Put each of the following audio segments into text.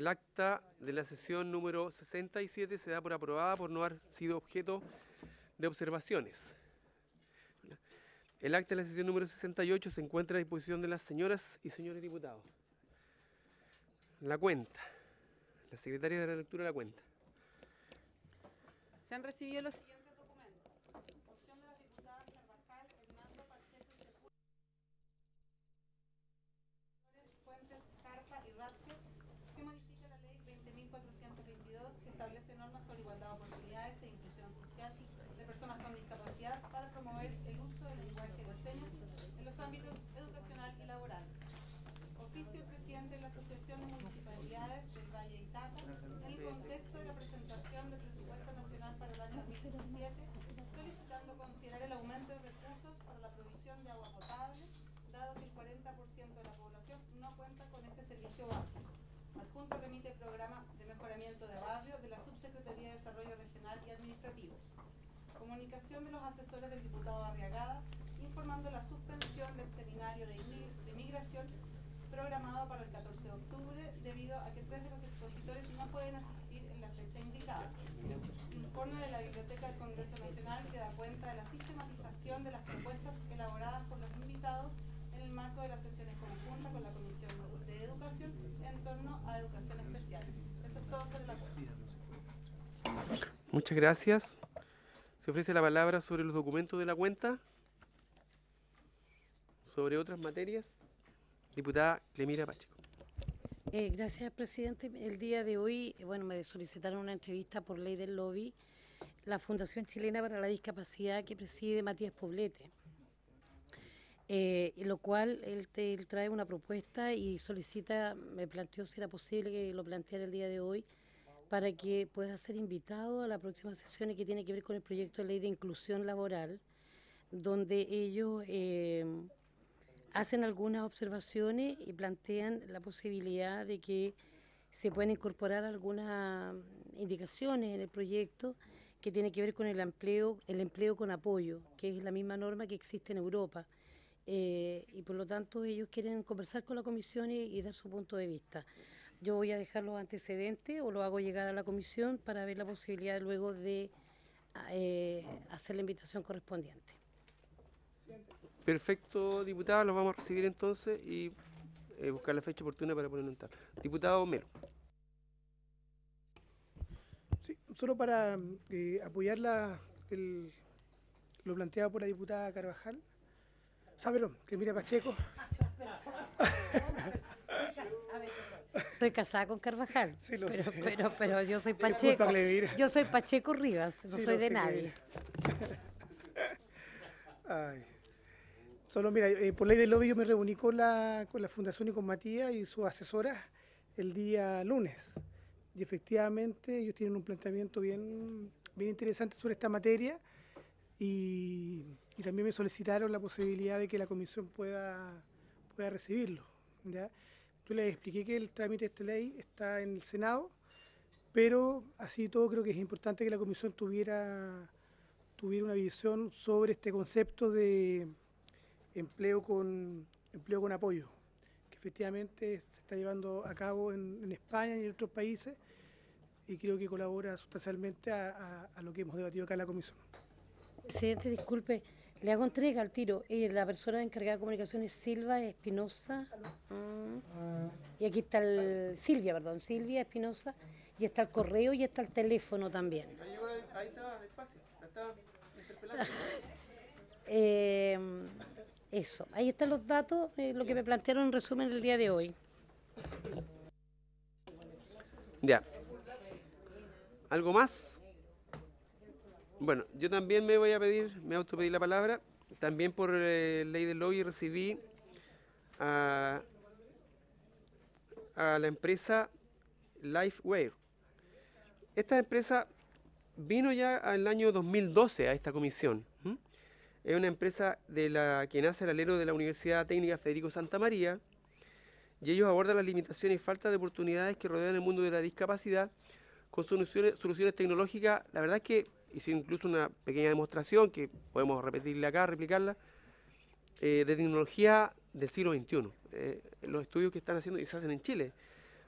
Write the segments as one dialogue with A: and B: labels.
A: El acta de la sesión número 67 se da por aprobada por no haber sido objeto de observaciones. El acta de la sesión número 68 se encuentra a disposición de las señoras y señores diputados. La cuenta. La secretaria de la lectura la cuenta. Se han recibido los
B: Asociación de Municipalidades del Valle en el contexto de la presentación del presupuesto nacional para el año 2017, solicitando considerar el aumento de recursos para la provisión de agua potable, dado que el 40% de la población no cuenta con este servicio básico. Adjunto remite el programa de mejoramiento de barrio de la Subsecretaría de Desarrollo Regional y Administrativo. Comunicación de los asesores del diputado Arriagada, informando la suspensión del seminario de, migración programado para el 14 de octubre debido a que tres de los expositores no pueden asistir en la fecha indicada. El informe de la Biblioteca del Congreso Nacional que da cuenta de la sistematización de las propuestas elaboradas por los invitados en el marco de las sesiones conjuntas con la Comisión de Educación en torno a educación especial. Eso es todo sobre la cuenta.
A: Muchas gracias. Se ofrece la palabra sobre los documentos de la cuenta, sobre otras materias. Diputada Clemira Pacheco.
C: Eh, gracias, presidente. El día de hoy, bueno, me solicitaron una entrevista por ley del lobby la Fundación Chilena para la Discapacidad que preside Matías Poblete, eh, lo cual él, trae una propuesta y solicita, me planteó si era posible que lo planteara el día de hoy para que pueda ser invitado a la próxima sesión y que tiene que ver con el proyecto de ley de inclusión laboral, donde ellos... Eh, hacen algunas observaciones y plantean la posibilidad de que se puedan incorporar algunas mm, indicaciones en el proyecto que tiene que ver con el empleo, el empleo con apoyo, que es la misma norma que existe en Europa. Eh, y por lo tanto ellos quieren conversar con la comisión y, dar su punto de vista. Yo voy a dejar los antecedentes o lo hago llegar a la comisión para ver la posibilidad luego de ah, eh, hacer la invitación correspondiente.
A: Perfecto, diputado, los vamos a recibir entonces y eh, buscar la fecha oportuna para ponerlo en tal. Diputado Mero.
D: Sí, solo para eh, apoyar lo planteado por la diputada Carvajal. Sábelo, que mira Pacheco.
C: Soy casada con Carvajal. Sí, lo pero, pero, yo soy Pacheco. Yo soy Pacheco Rivas, no soy de nadie.
D: Ay. Solo, mira, eh, por ley del lobby yo me reuní con la, Fundación y con Matías y sus asesoras el día lunes. Y efectivamente ellos tienen un planteamiento bien, bien interesante sobre esta materia y, también me solicitaron la posibilidad de que la comisión pueda, pueda recibirlo. Yo les expliqué que el trámite de esta ley está en el Senado, pero así todo creo que es importante que la comisión tuviera, tuviera una visión sobre este concepto de empleo con, empleo con apoyo, que efectivamente se está llevando a cabo en, España y en otros países y creo que colabora sustancialmente a, lo que hemos debatido acá en la comisión.
C: Presidente, disculpe, le hago entrega al tiro. Eh, la persona encargada de comunicaciones Silva Espinosa. Ah. Y aquí está el. Silvia, perdón, Silvia Espinosa. Y está el correo y está el teléfono también.
A: Ahí despacio, interpelando.
C: eh, eso, ahí están los datos, eh, lo que me plantearon en resumen el día de hoy.
A: Ya. ¿Algo más? Bueno, yo también me voy a pedir, me auto pedí la palabra. También por eh, ley de lobby recibí a, la empresa Lifeware. Esta empresa vino ya al año 2012 a esta comisión. Es una empresa de la que nace el alero de la Universidad Técnica Federico Santa María y ellos abordan las limitaciones y falta de oportunidades que rodean el mundo de la discapacidad con soluciones, soluciones tecnológicas. La verdad es que hice incluso una pequeña demostración que podemos repetirla acá, replicarla, eh, de tecnología del siglo XXI. Eh, los estudios que están haciendo y se hacen en Chile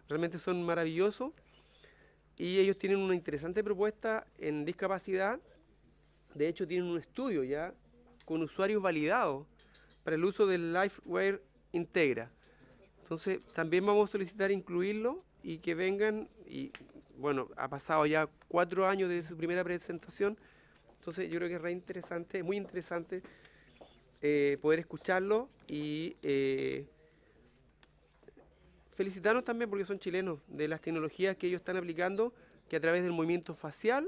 A: realmente son maravillosos y ellos tienen una interesante propuesta en discapacidad. De hecho, tienen un estudio ya con usuarios validados para el uso del LifeWare Integra. Entonces, también vamos a solicitar incluirlo y que vengan, y bueno, ha pasado ya cuatro años desde su primera presentación, entonces yo creo que es muy interesante eh, poder escucharlo y eh, felicitarnos también porque son chilenos de las tecnologías que ellos están aplicando, que a través del movimiento facial,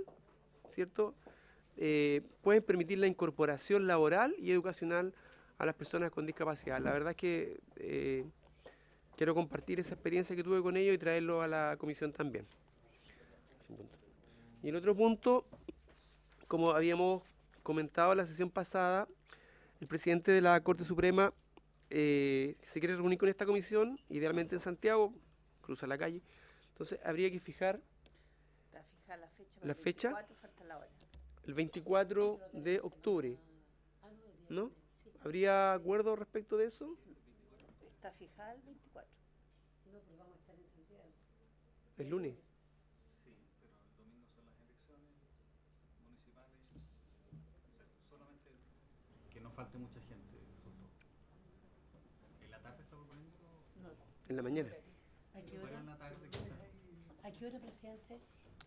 A: ¿cierto? Eh, pueden permitir la incorporación laboral y educacional a las personas con discapacidad. La verdad es que eh, quiero compartir esa experiencia que tuve con ellos y traerlo a la comisión también. Y en otro punto, como habíamos comentado en la sesión pasada, el presidente de la Corte Suprema eh, se quiere reunir con esta comisión, idealmente en Santiago, cruza la calle. Entonces habría que fijar la fecha el 24 de octubre.
C: ¿No? ¿Habría
A: acuerdo respecto de eso?
C: Está fijado el 24. No, pero vamos a estar en Santiago. ¿El lunes? Sí,
E: pero el domingo son las elecciones municipales. solamente que no falte mucha gente. ¿En la tarde está proponiendo? No. ¿En la mañana?
C: ¿A qué hora? ¿A qué hora, presidente?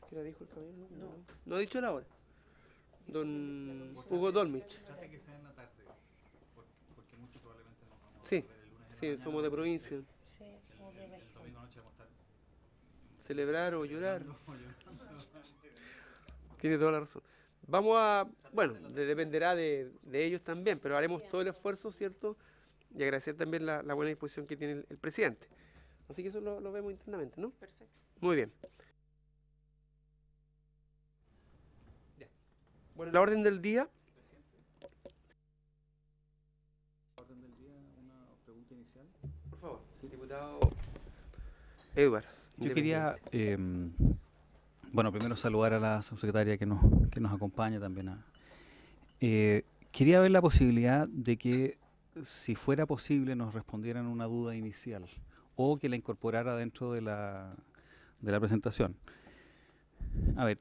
A: ¿Qué hora dijo el camión? No. ¿No ha dicho la hora? don Hugo Dolmich. Sí, sí, somos de provincia.
D: Sí, somos de
A: Celebrar o llorar. Tiene toda la razón. Vamos a, bueno, dependerá de, ellos también, pero haremos todo el esfuerzo, ¿cierto? Y agradecer también la, buena disposición que tiene el, presidente. Así que eso lo, lo vemos internamente, ¿no? Perfecto. Muy bien. Bueno, la orden del día.
E: orden del día, una pregunta inicial. Por favor,
A: diputado Edwards. Yo quería,
E: em, bueno, primero saludar a la subsecretaria que nos, que nos acompaña también. Eh, quería ver la posibilidad de que, si fuera posible, nos respondieran una duda inicial o que la incorporara dentro de la, de la presentación. A ver,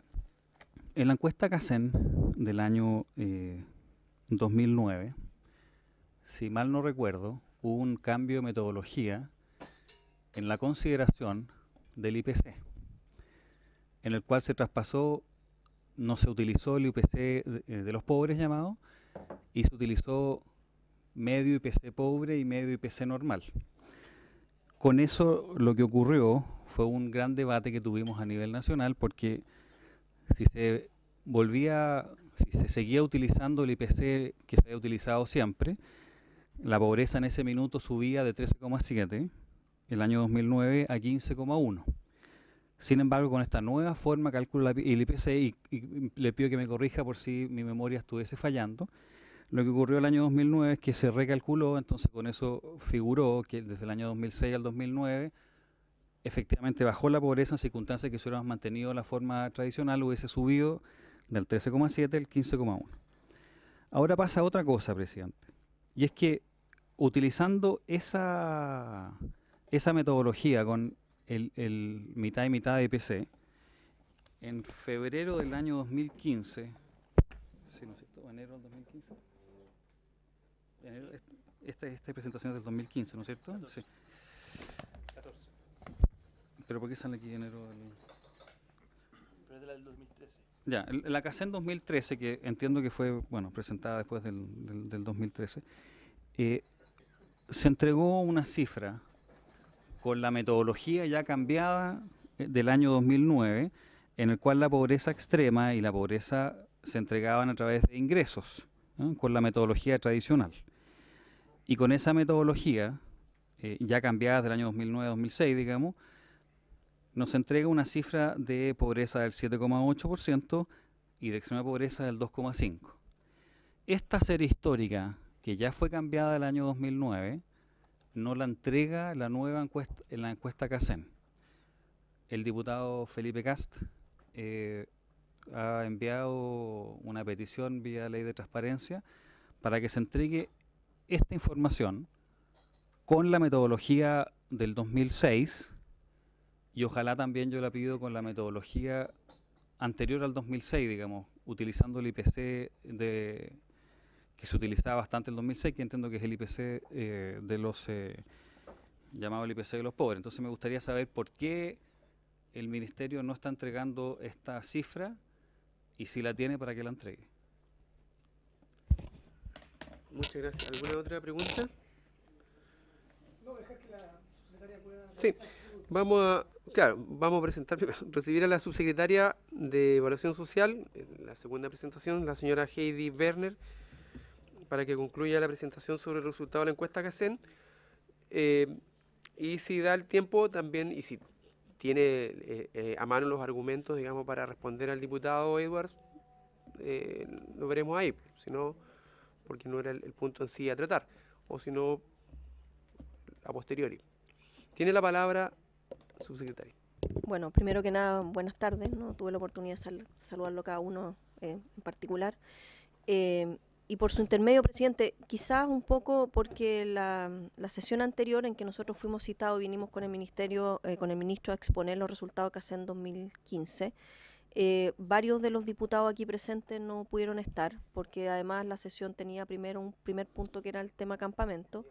E: en la encuesta Casen del año 2009, eh, si mal no recuerdo, hubo un cambio de metodología en la consideración del IPC, en el cual se traspasó, no se utilizó el IPC de, eh, de los pobres llamado, y se utilizó medio IPC pobre y medio IPC normal. Con eso lo que ocurrió fue un gran debate que tuvimos a nivel nacional porque si se volvía, si se seguía utilizando el IPC que se había utilizado siempre, la pobreza en ese minuto subía de 13,7 el año 2009 a 15,1. Sin embargo, con esta nueva forma calculo el IPC, y, y, le pido que me corrija por si mi memoria estuviese fallando, lo que ocurrió el año 2009 es que se recalculó, entonces con eso figuró que desde el año 2006 al 2009 efectivamente bajó la pobreza en circunstancias que si hubiéramos mantenido la forma tradicional hubiese subido del 13,7 al 15,1. Ahora pasa otra cosa, presidente, y es que utilizando esa, esa metodología con el, mitad y mitad de IPC, en febrero del año 2015, no es cierto, enero del 2015, este, esta, esta, presentación es del 2015, ¿no es cierto? Sí. ¿Pero por qué sale aquí enero
F: Pero es de la del 2013. Ya, la en
E: 2013, que entiendo que fue, bueno, presentada después del, 2013, eh, se entregó una cifra con la metodología ya cambiada eh, del año 2009, en el cual la pobreza extrema y la pobreza se entregaban a través de ingresos, ¿eh? con la metodología tradicional. Y con esa metodología, ya cambiada del año 2009-2006, digamos, nos entrega una cifra de pobreza del 7,8% y de extrema pobreza del 2,5%. Esta serie histórica, que ya fue cambiada el año 2009, no la entrega la nueva encuesta, en la encuesta CACEN. El diputado Felipe Cast eh, ha enviado una petición vía ley de transparencia para que se entregue esta información con la metodología del 2006 y ojalá también yo la pido con la metodología anterior al 2006, digamos, utilizando el IPC de, que se utilizaba bastante el 2006, que entiendo que es el IPC eh, de los, eh, llamado el IPC de los pobres. Entonces me gustaría saber por qué el Ministerio no está entregando esta cifra y si la tiene, para que la entregue.
A: Muchas gracias. ¿Alguna otra pregunta?
D: No, dejar que la
A: pueda... Sí. Vamos a, claro, vamos a presentar, recibir a la subsecretaria de Evaluación Social, la segunda presentación, la señora Heidi Werner, para que concluya la presentación sobre el resultado de la encuesta que hacen. Eh, y si da el tiempo también, y si tiene eh, eh, a mano los argumentos, digamos, para responder al diputado Edwards, lo veremos ahí, si no, porque no era el, punto en sí a tratar, o si no, a posteriori. Tiene la palabra
G: bueno, primero que nada, buenas tardes. ¿no? Tuve la oportunidad de saludarlo cada uno eh, en particular. Eh, y por su intermedio, presidente, quizás un poco porque la, sesión anterior en que nosotros fuimos citados, vinimos con el ministerio, eh, con el ministro a exponer los resultados que hace en 2015. varios de los diputados aquí presentes no pudieron estar, porque además la sesión tenía primero un primer punto que era el tema campamento.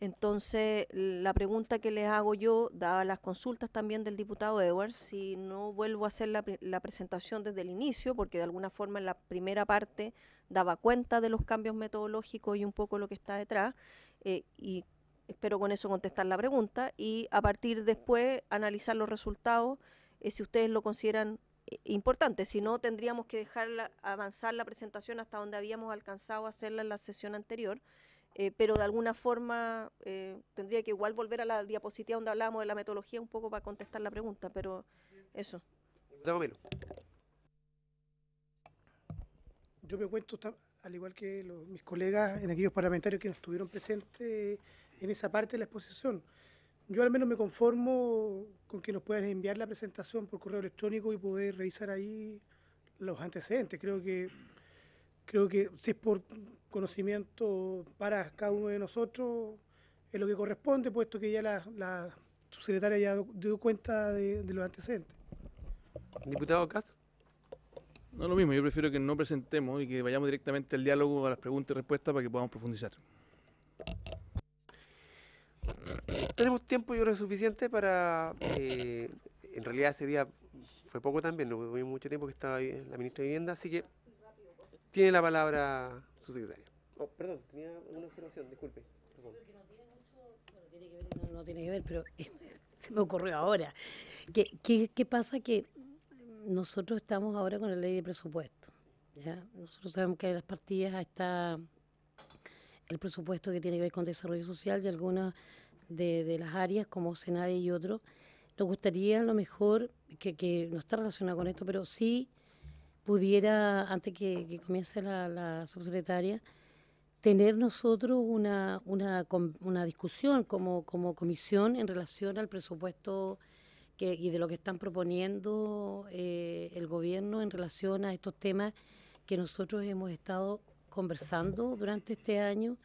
G: Entonces, la pregunta que les hago yo, daba las consultas también del diputado Edwards, si no vuelvo a hacer la, presentación desde el inicio, porque de alguna forma en la primera parte daba cuenta de los cambios metodológicos y un poco lo que está detrás, eh, y espero con eso contestar la pregunta, y a partir después analizar los resultados, eh, si ustedes lo consideran eh, importante, si no tendríamos que dejar avanzar la presentación hasta donde habíamos alcanzado a hacerla en la sesión anterior. Eh, pero de alguna forma eh, tendría que igual volver a la diapositiva donde hablábamos de la metodología un poco para contestar la pregunta, pero eso.
D: Yo me cuento, al igual que mis colegas en aquellos parlamentarios que estuvieron presentes en esa parte de la exposición, yo al menos me conformo con que nos puedan enviar la presentación por correo electrónico y poder revisar ahí los antecedentes. Creo que creo que si es por conocimiento para cada uno de nosotros, es lo que corresponde, puesto que ya la, subsecretaria ya dio cuenta de, los antecedentes.
F: Diputado Castro. No lo mismo, yo prefiero que no presentemos y que vayamos directamente al diálogo, a las preguntas y respuestas para que podamos profundizar.
A: Tenemos tiempo, yo creo, suficiente para... Eh, en realidad ese día fue poco también, no hubo mucho tiempo que estaba la ministra de Vivienda, así que tiene la palabra su secretaria. Oh, perdón, tenía una observación, disculpe.
C: no tiene que ver, pero se me ocurrió ahora. ¿Qué, qué, pasa? Que nosotros estamos ahora con la ley de presupuesto. Nosotros sabemos que hay las partidas está el presupuesto que tiene que ver con desarrollo social y algunas de, las áreas como SENADE y otros. Nos gustaría a lo mejor, que, que no está relacionado con esto, pero sí pudiera, antes que, comience la, subsecretaria, tener nosotros una, una, una discusión como, como comisión en relación al presupuesto que, y de lo que están proponiendo eh, el gobierno en relación a estos temas que nosotros hemos estado conversando durante este año,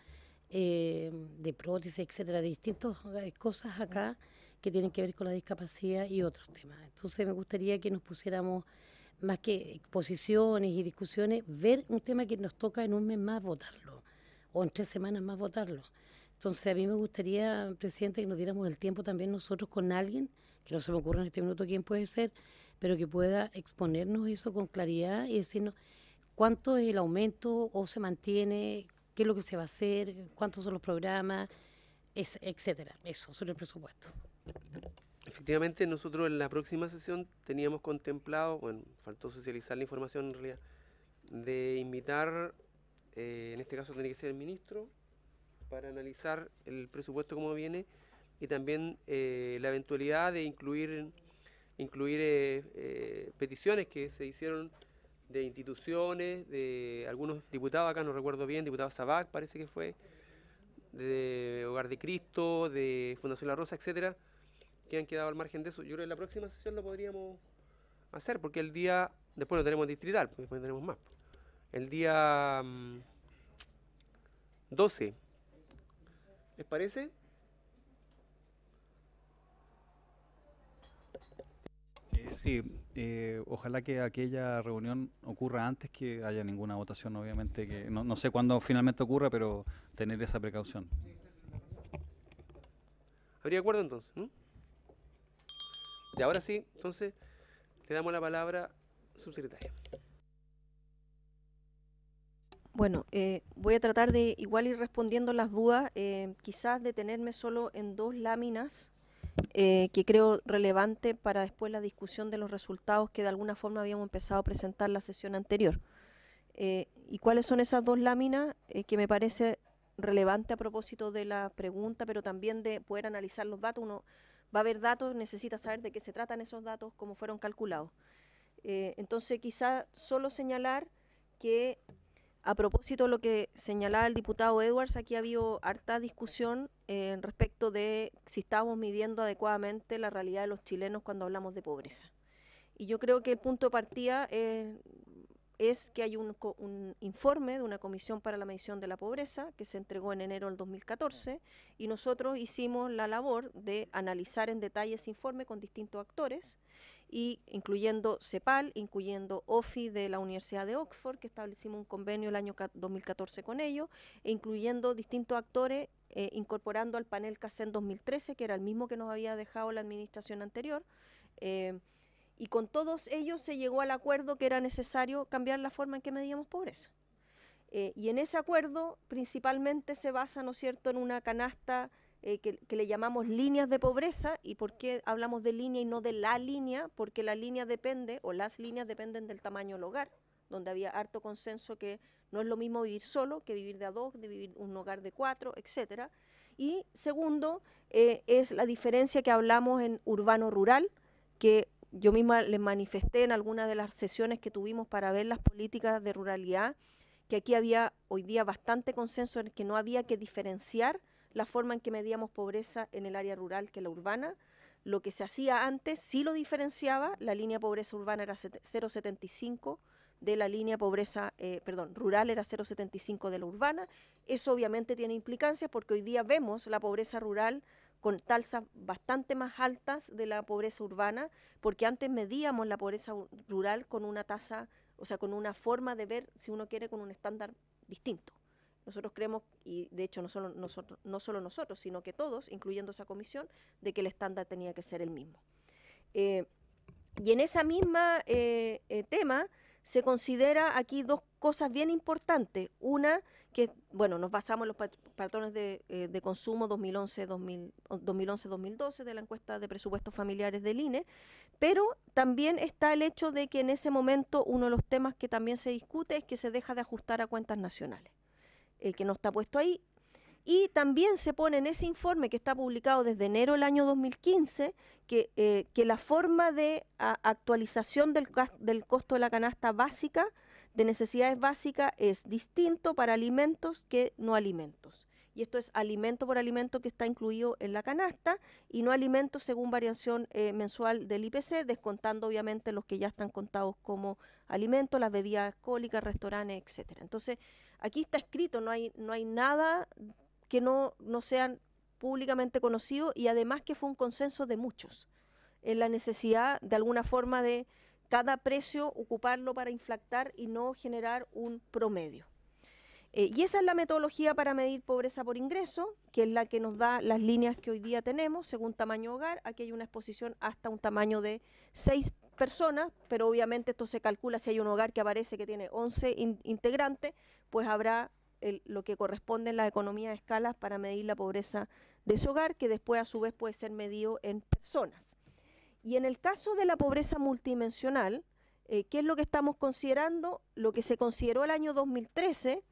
C: eh, de prótesis, etcétera, de distintas cosas acá que tienen que ver con la discapacidad y otros temas. Entonces me gustaría que nos pusiéramos más que exposiciones y discusiones, ver un tema que nos toca en un mes más votarlo, o en tres semanas más votarlo. Entonces a mí me gustaría, presidente, que nos diéramos el tiempo también nosotros con alguien, que no se me ocurre en este minuto quién puede ser, pero que pueda exponernos eso con claridad y decirnos cuánto es el aumento o se mantiene, qué es lo que se va a hacer, cuántos son los programas, etcétera. Eso sobre el presupuesto.
A: Efectivamente, nosotros en la próxima sesión teníamos contemplado, bueno, faltó socializar la información en realidad, de invitar, eh, en este caso tenía que ser el ministro, para analizar el presupuesto como viene y también eh, la eventualidad de incluir, incluir eh, peticiones que se hicieron de instituciones, de algunos diputados, acá no recuerdo bien, diputado Sabac parece que fue, de Hogar de Cristo, de Fundación La Rosa, etcétera, han quedado al margen de eso. Yo creo que la próxima sesión lo podríamos hacer, porque el día, después lo tenemos distrital, después tenemos más. El día 12, mm, ¿les parece?
H: Eh, sí, eh, ojalá
E: que aquella reunión ocurra antes que haya ninguna votación, obviamente, que no, no sé cuándo finalmente ocurra, pero tener esa precaución.
A: ¿Habría acuerdo entonces? ¿no? Y ahora sí, entonces, le damos la palabra,
G: subsecretaria. Bueno, eh, voy a tratar de igual ir respondiendo las dudas, eh, quizás detenerme solo en dos láminas eh, que creo relevante para después la discusión de los resultados que de alguna forma habíamos empezado a presentar la sesión anterior. ¿Y cuáles son esas dos láminas que me parece relevante a propósito de la pregunta, pero también de poder analizar los datos? Uno, va a haber datos, necesita saber de qué se tratan esos datos, cómo fueron calculados. Eh, entonces, quizá solo señalar que, a propósito de lo que señalaba el diputado Edwards, aquí ha habido harta discusión en eh, respecto de si estábamos midiendo adecuadamente la realidad de los chilenos cuando hablamos de pobreza. Y yo creo que el punto de partida es es que hay un, informe de una comisión para la medición de la pobreza que se entregó en enero del 2014 y nosotros hicimos la labor de analizar en detalle ese informe con distintos actores y incluyendo CEPAL, incluyendo OFI de la Universidad de Oxford, que establecimos un convenio el año 2014 con ellos, e incluyendo distintos actores eh, incorporando al panel CACEN e 2013, que era el mismo que nos había dejado la administración anterior. Eh, y con todos ellos se llegó al acuerdo que era necesario cambiar la forma en que medíamos pobreza. Eh, y en ese acuerdo principalmente se basa, ¿no es cierto?, en una canasta eh, que, le llamamos líneas de pobreza. ¿Y por qué hablamos de línea y no de la línea? Porque la línea depende, o las líneas dependen del tamaño del hogar, donde había harto consenso que no es lo mismo vivir solo que vivir de a dos, de vivir un hogar de cuatro, etc. Y segundo, eh, es la diferencia que hablamos en urbano-rural, que yo misma les manifesté en algunas de las sesiones que tuvimos para ver las políticas de ruralidad, que aquí había hoy día bastante consenso en que no había que diferenciar la forma en que medíamos pobreza en el área rural que la urbana. Lo que se hacía antes sí lo diferenciaba, la línea pobreza urbana era 0,75 de la línea pobreza, eh, perdón, rural era 0,75 de la urbana. Eso obviamente tiene implicancias porque hoy día vemos la pobreza rural con tasas bastante más altas de la pobreza urbana, porque antes medíamos la pobreza rural con una tasa, o sea, con una forma de ver, si uno quiere, con un estándar distinto. Nosotros creemos, y de hecho no solo nosotros, no solo nosotros sino que todos, incluyendo esa comisión, de que el estándar tenía que ser el mismo. Eh, y en ese mismo eh, eh, tema se considera aquí dos cosas bien importantes. Una, que, bueno, nos basamos en los patrones de, eh, consumo 2011-2012 de la encuesta de presupuestos familiares del INE, pero también está el hecho de que en ese momento uno de los temas que también se discute es que se deja de ajustar a cuentas nacionales, el que no está puesto ahí. Y también se pone en ese informe que está publicado desde enero del año 2015 que, eh, que la forma de actualización del costo de la canasta básica de necesidades básicas es distinto para alimentos que no alimentos. Y esto es alimento por alimento que está incluido en la canasta y no alimentos según variación eh, mensual del IPC, descontando obviamente los que ya están contados como alimentos, las bebidas alcohólicas, restaurantes, etcétera. Entonces, aquí está escrito, no hay, no hay nada que no, no sean públicamente conocido y además que fue un consenso de muchos en la necesidad de alguna forma de cada precio ocuparlo para inflactar y no generar un promedio. Eh, y esa es la metodología para medir pobreza por ingreso, que es la que nos da las líneas que hoy día tenemos según tamaño hogar. Aquí hay una exposición hasta un tamaño de seis personas, pero obviamente esto se calcula si hay un hogar que aparece que tiene 11 integrantes, pues habrá lo que corresponde en la economía de escalas para medir la pobreza de ese hogar, que después a su vez puede ser medido en personas. Y en el caso de la pobreza multidimensional, eh, ¿qué es lo que estamos considerando? Lo que se consideró el año 2013,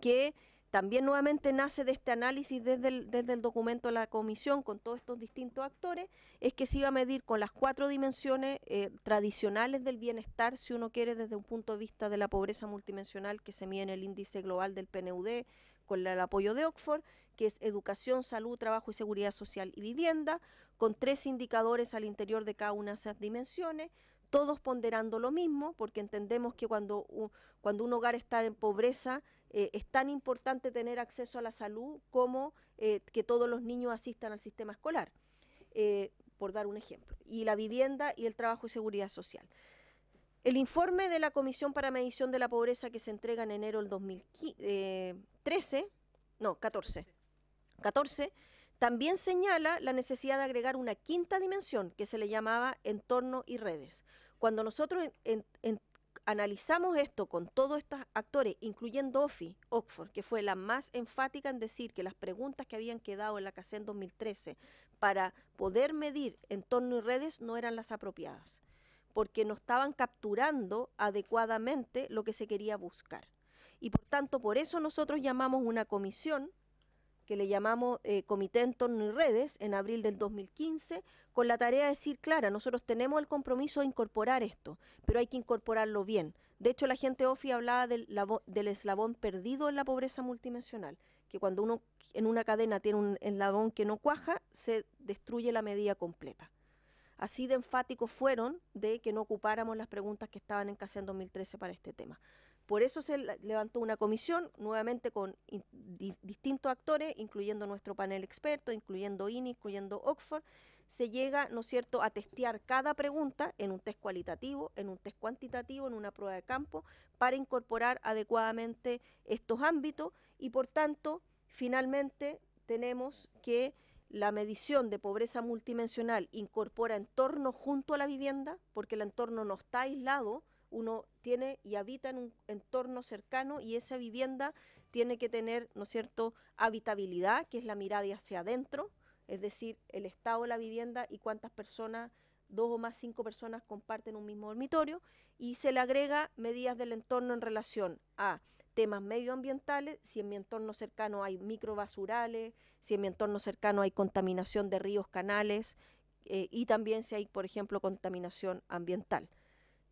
G: que también nuevamente nace de este análisis desde el, documento de la comisión con todos estos distintos actores, es que se iba a medir con las cuatro dimensiones eh, tradicionales del bienestar, si uno quiere, desde un punto de vista de la pobreza multidimensional que se mide en el índice global del PNUD con el apoyo de Oxford, que es educación, salud, trabajo y seguridad social y vivienda, con tres indicadores al interior de cada una de esas dimensiones, todos ponderando lo mismo, porque entendemos que cuando, un, cuando un hogar está en pobreza, eh, es tan importante tener acceso a la salud como eh, que todos los niños asistan al sistema escolar, eh, por dar un ejemplo, y la vivienda y el trabajo y seguridad social. El informe de la Comisión para Medición de la Pobreza que se entrega en enero del 2013, no, 14, 14, también señala la necesidad de agregar una quinta dimensión que se le llamaba entorno y redes. Cuando nosotros analizamos esto con todos estos actores, incluyendo OFI, Oxford, que fue la más enfática en decir que las preguntas que habían quedado en la CACEN e 2013 para poder medir entorno y redes no eran las apropiadas, porque no estaban capturando adecuadamente lo que se quería buscar. Y por tanto, por eso nosotros llamamos una comisión que le llamamos eh, Comité en Torno y Redes en abril del 2015, con la tarea de decir, clara, nosotros tenemos el compromiso de incorporar esto, pero hay que incorporarlo bien. De hecho, la gente OFI hablaba del, eslabón perdido en la pobreza multidimensional, que cuando uno en una cadena tiene un eslabón que no cuaja, se destruye la medida completa. Así de enfáticos fueron de que no ocupáramos las preguntas que estaban en casa en 2013 para este tema. Por eso se levantó una comisión, nuevamente con distintos actores, incluyendo nuestro panel experto, incluyendo INI, incluyendo Oxford. Se llega, ¿no es cierto?, a testear cada pregunta en un test cualitativo, en un test cuantitativo, en una prueba de campo, para incorporar adecuadamente estos ámbitos y, por tanto, finalmente tenemos que la medición de pobreza multidimensional incorpora entorno junto a la vivienda, porque el entorno no está aislado, uno tiene y habita en un entorno cercano y esa vivienda tiene que tener, ¿no es cierto?, habitabilidad, que es la mirada hacia adentro, es decir, el estado de la vivienda y cuántas personas, dos o más cinco personas comparten un mismo dormitorio, y se le agrega medidas del entorno en relación a temas medioambientales, si en mi entorno cercano hay microbasurales, si en mi entorno cercano hay contaminación de ríos, canales, eh, y también si hay, por ejemplo, contaminación ambiental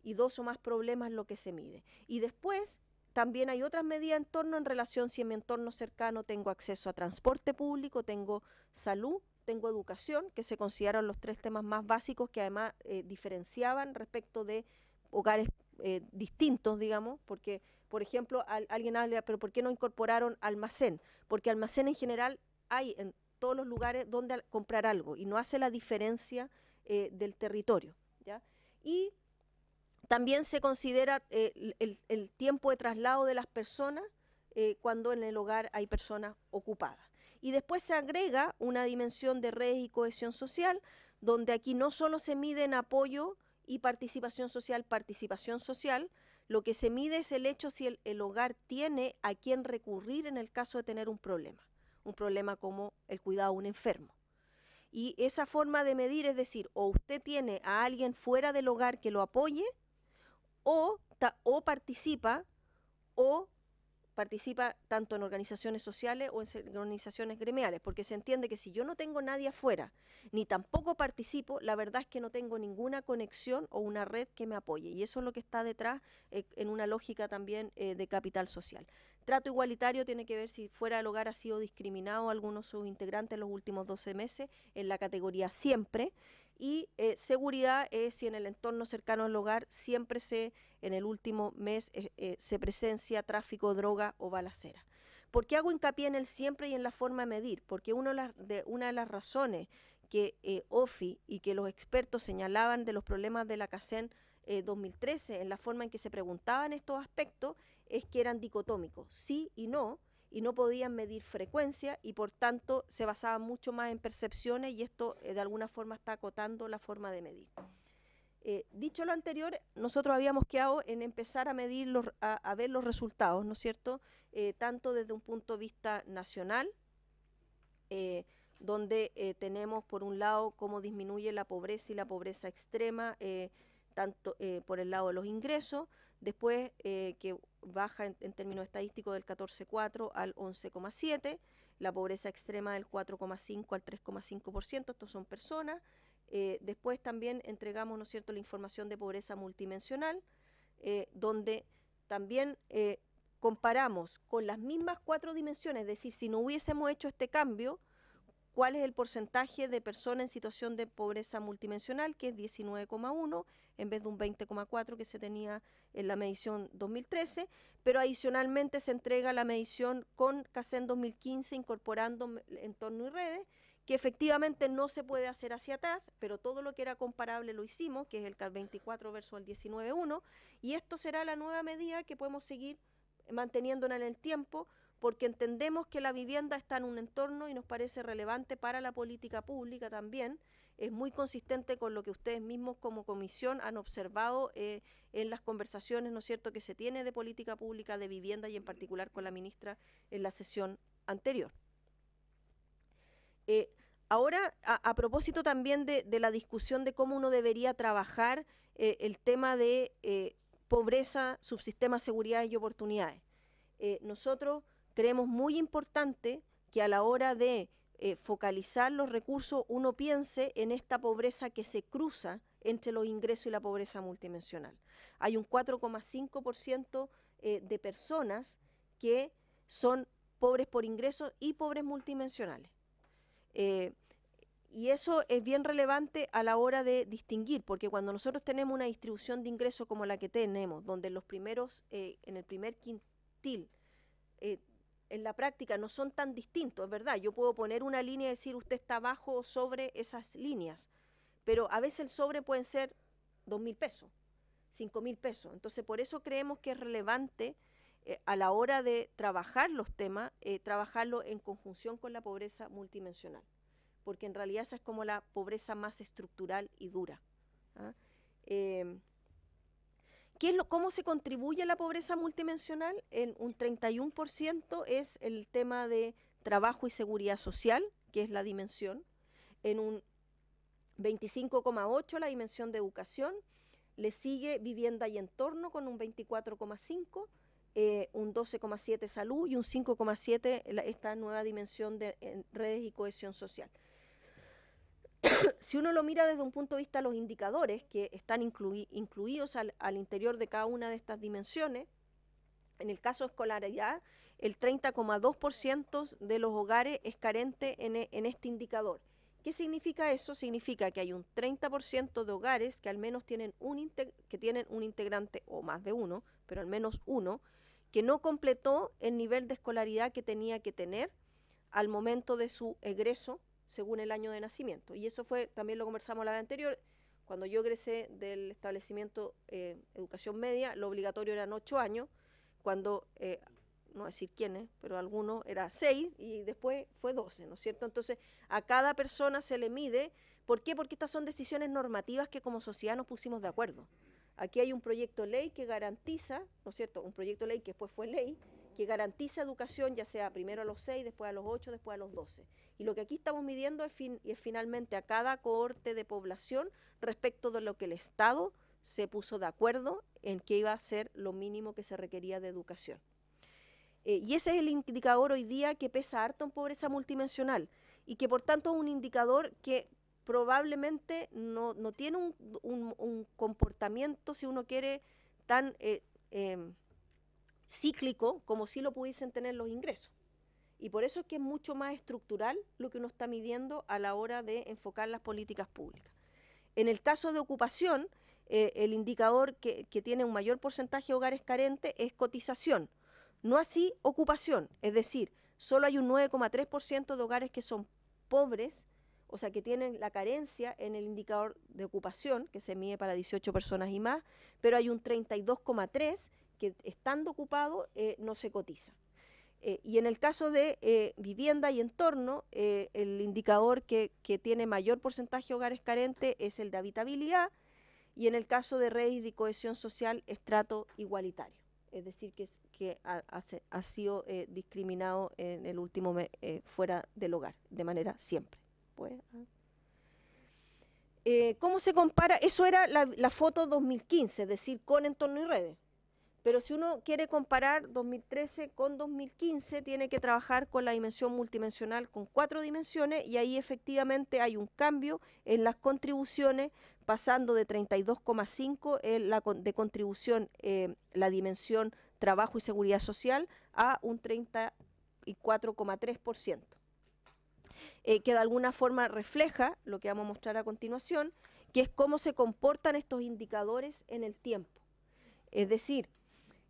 G: y dos o más problemas lo que se mide. Y después también hay otras medidas en torno en relación si en mi entorno cercano tengo acceso a transporte público, tengo salud, tengo educación, que se consideraron los tres temas más básicos que además eh, diferenciaban respecto de hogares eh, distintos, digamos, porque, por ejemplo, alguien habla, pero ¿por qué no incorporaron almacén? Porque almacén en general hay en todos los lugares donde comprar algo y no hace la diferencia eh, del territorio. ¿ya? Y también se considera eh, el, tiempo de traslado de las personas eh, cuando en el hogar hay personas ocupadas. Y después se agrega una dimensión de redes y cohesión social, donde aquí no solo se miden apoyo y participación social, participación social, lo que se mide es el hecho si el, hogar tiene a quién recurrir en el caso de tener un problema, un problema como el cuidado de un enfermo. Y esa forma de medir es decir, o usted tiene a alguien fuera del hogar que lo apoye, o, participa o participa tanto en organizaciones sociales o en organizaciones gremiales, porque se entiende que si yo no tengo nadie afuera, ni tampoco participo, la verdad es que no tengo ninguna conexión o una red que me apoye. Y eso es lo que está detrás eh, en una lógica también eh, de capital social. Trato igualitario tiene que ver si fuera del hogar ha sido discriminado algunos de sus integrantes en los últimos 12 meses en la categoría siempre. Y eh, seguridad es si en el entorno cercano al hogar siempre se, en el último mes, eh, eh, se presencia tráfico, droga o balacera. ¿Por qué hago hincapié en el siempre y en la forma de medir? Porque uno de, una de las razones que OFI y que los expertos señalaban de los problemas de la CACEN 2013 en la forma en que se preguntaban estos aspectos es que eran dicotómicos, sí y no, y no podían medir frecuencia y por tanto se basaban mucho más en percepciones y esto eh, de alguna forma está acotando la forma de medir. Eh, dicho lo anterior, nosotros habíamos quedado en empezar a medir, a, ver los resultados, ¿no es cierto? Eh, tanto desde un punto de vista nacional, donde tenemos por un lado cómo disminuye la pobreza y la pobreza extrema, tanto por el lado de los ingresos, después eh, que baja en, términos estadísticos del 14,4 al 11,7, la pobreza extrema del 4,5 al 3,5%, estos son personas. Eh, después también entregamos, ¿no cierto?, la información de pobreza multidimensional, eh, donde también comparamos con las mismas cuatro dimensiones, es decir, si no hubiésemos hecho este cambio, cuál es el porcentaje de personas en situación de pobreza multidimensional, que es 19,1 en vez de un 20,4 que se tenía en la medición 2013, pero adicionalmente se entrega la medición con CACEN 2015 incorporando entorno y redes, que efectivamente no se puede hacer hacia atrás, pero todo lo que era comparable lo hicimos, que es el cad 24 versus el 19,1, y esto será la nueva medida que podemos seguir manteniéndola en el tiempo porque entendemos que la vivienda está en un entorno y nos parece relevante para la política pública también. Es muy consistente con lo que ustedes mismos como comisión han observado eh, en las conversaciones, ¿no es cierto?, que se tiene de política pública, de vivienda y en particular con la ministra en la sesión anterior. Eh, ahora, a, propósito también de, la discusión de cómo uno debería trabajar eh, el tema de pobreza, subsistema, seguridad y oportunidades. nosotros creemos muy importante que a la hora de eh, focalizar los recursos uno piense en esta pobreza que se cruza entre los ingresos y la pobreza multidimensional. Hay un 4,5% eh, de personas que son pobres por ingresos y pobres multidimensionales. Eh, y eso es bien relevante a la hora de distinguir, porque cuando nosotros tenemos una distribución de ingresos como la que tenemos, donde los primeros, en el primer quintil, en la práctica no son tan distintos, es verdad. Yo puedo poner una línea y decir usted está bajo o sobre esas líneas, pero a veces el sobre pueden ser dos mil pesos, cinco mil pesos. Entonces, por eso creemos que es relevante eh, a la hora de trabajar los temas, eh, trabajarlo en conjunción con la pobreza multidimensional, porque en realidad esa es como la pobreza más estructural y dura. ¿ah? Eh, ¿Cómo se contribuye a la pobreza multidimensional? En un 31% es el tema de trabajo y seguridad social, que es la dimensión. En un 25,8% la dimensión de educación. Le sigue vivienda y entorno con un 24,5%. Eh, un 12,7 salud y un 5,7 esta nueva dimensión de redes y cohesión social. si uno lo mira desde un punto de vista de los indicadores que están incluidos al, interior de cada una de estas dimensiones, en el caso de escolaridad, el 30,2% de los hogares es carente e, en, este indicador. ¿Qué significa eso? Significa que hay un 30% de hogares que al menos tienen un, que tienen un integrante, o más de uno, pero al menos uno, que no completó el nivel de escolaridad que tenía que tener al momento de su egreso según el año de nacimiento. Y eso fue, también lo conversamos la vez anterior, cuando yo egresé del establecimiento eh, educación media, lo obligatorio eran ocho años, cuando, eh, no decir quiénes, pero algunos era seis y después fue doce, ¿no es cierto? Entonces, a cada persona se le mide. ¿Por qué? Porque estas son decisiones normativas que como sociedad nos pusimos de acuerdo. Aquí hay un proyecto ley que garantiza, ¿no es cierto? Un proyecto ley que después fue ley, que garantiza educación ya sea primero a los seis, después a los ocho, después a los doce. Y lo que aquí estamos midiendo es, finalmente a cada cohorte de población respecto de lo que el Estado se puso de acuerdo en que iba a ser lo mínimo que se requería de educación. Eh, y ese es el indicador hoy día que pesa harto en pobreza multidimensional y que por tanto es un indicador que probablemente no, tiene un, comportamiento, si uno quiere, tan eh, em, cíclico como si lo pudiesen tener los ingresos. Y por eso es que es mucho más estructural lo que uno está midiendo a la hora de enfocar las políticas públicas. En el caso de ocupación, eh, el indicador que, tiene un mayor porcentaje de hogares carentes es cotización, no así ocupación, es decir, solo hay un 9,3% de hogares que son pobres, o sea, que tienen la carencia en el indicador de ocupación, que se mide para 18 personas y más, pero hay un 32,3% que estando ocupado eh, no se cotiza. Eh, y en el caso de eh, vivienda y entorno, eh, el indicador que, tiene mayor porcentaje de hogares carentes es el de habitabilidad y en el caso de redes y cohesión social, estrato igualitario, es decir, que, que ha, sido discriminado en el último mes fuera del hogar, de manera siempre. Pues, ah. ¿Cómo se compara? Eso era la, la foto 2015, es decir, con entorno y redes. Pero si uno quiere comparar 2013 con 2015, tiene que trabajar con la dimensión multidimensional con cuatro dimensiones y ahí efectivamente hay un cambio en las contribuciones, pasando de 32,5 de contribución en eh, la dimensión trabajo y seguridad social a un 34,3%, eh, que de alguna forma refleja lo que vamos a mostrar a continuación, que es cómo se comportan estos indicadores en el tiempo. Es decir,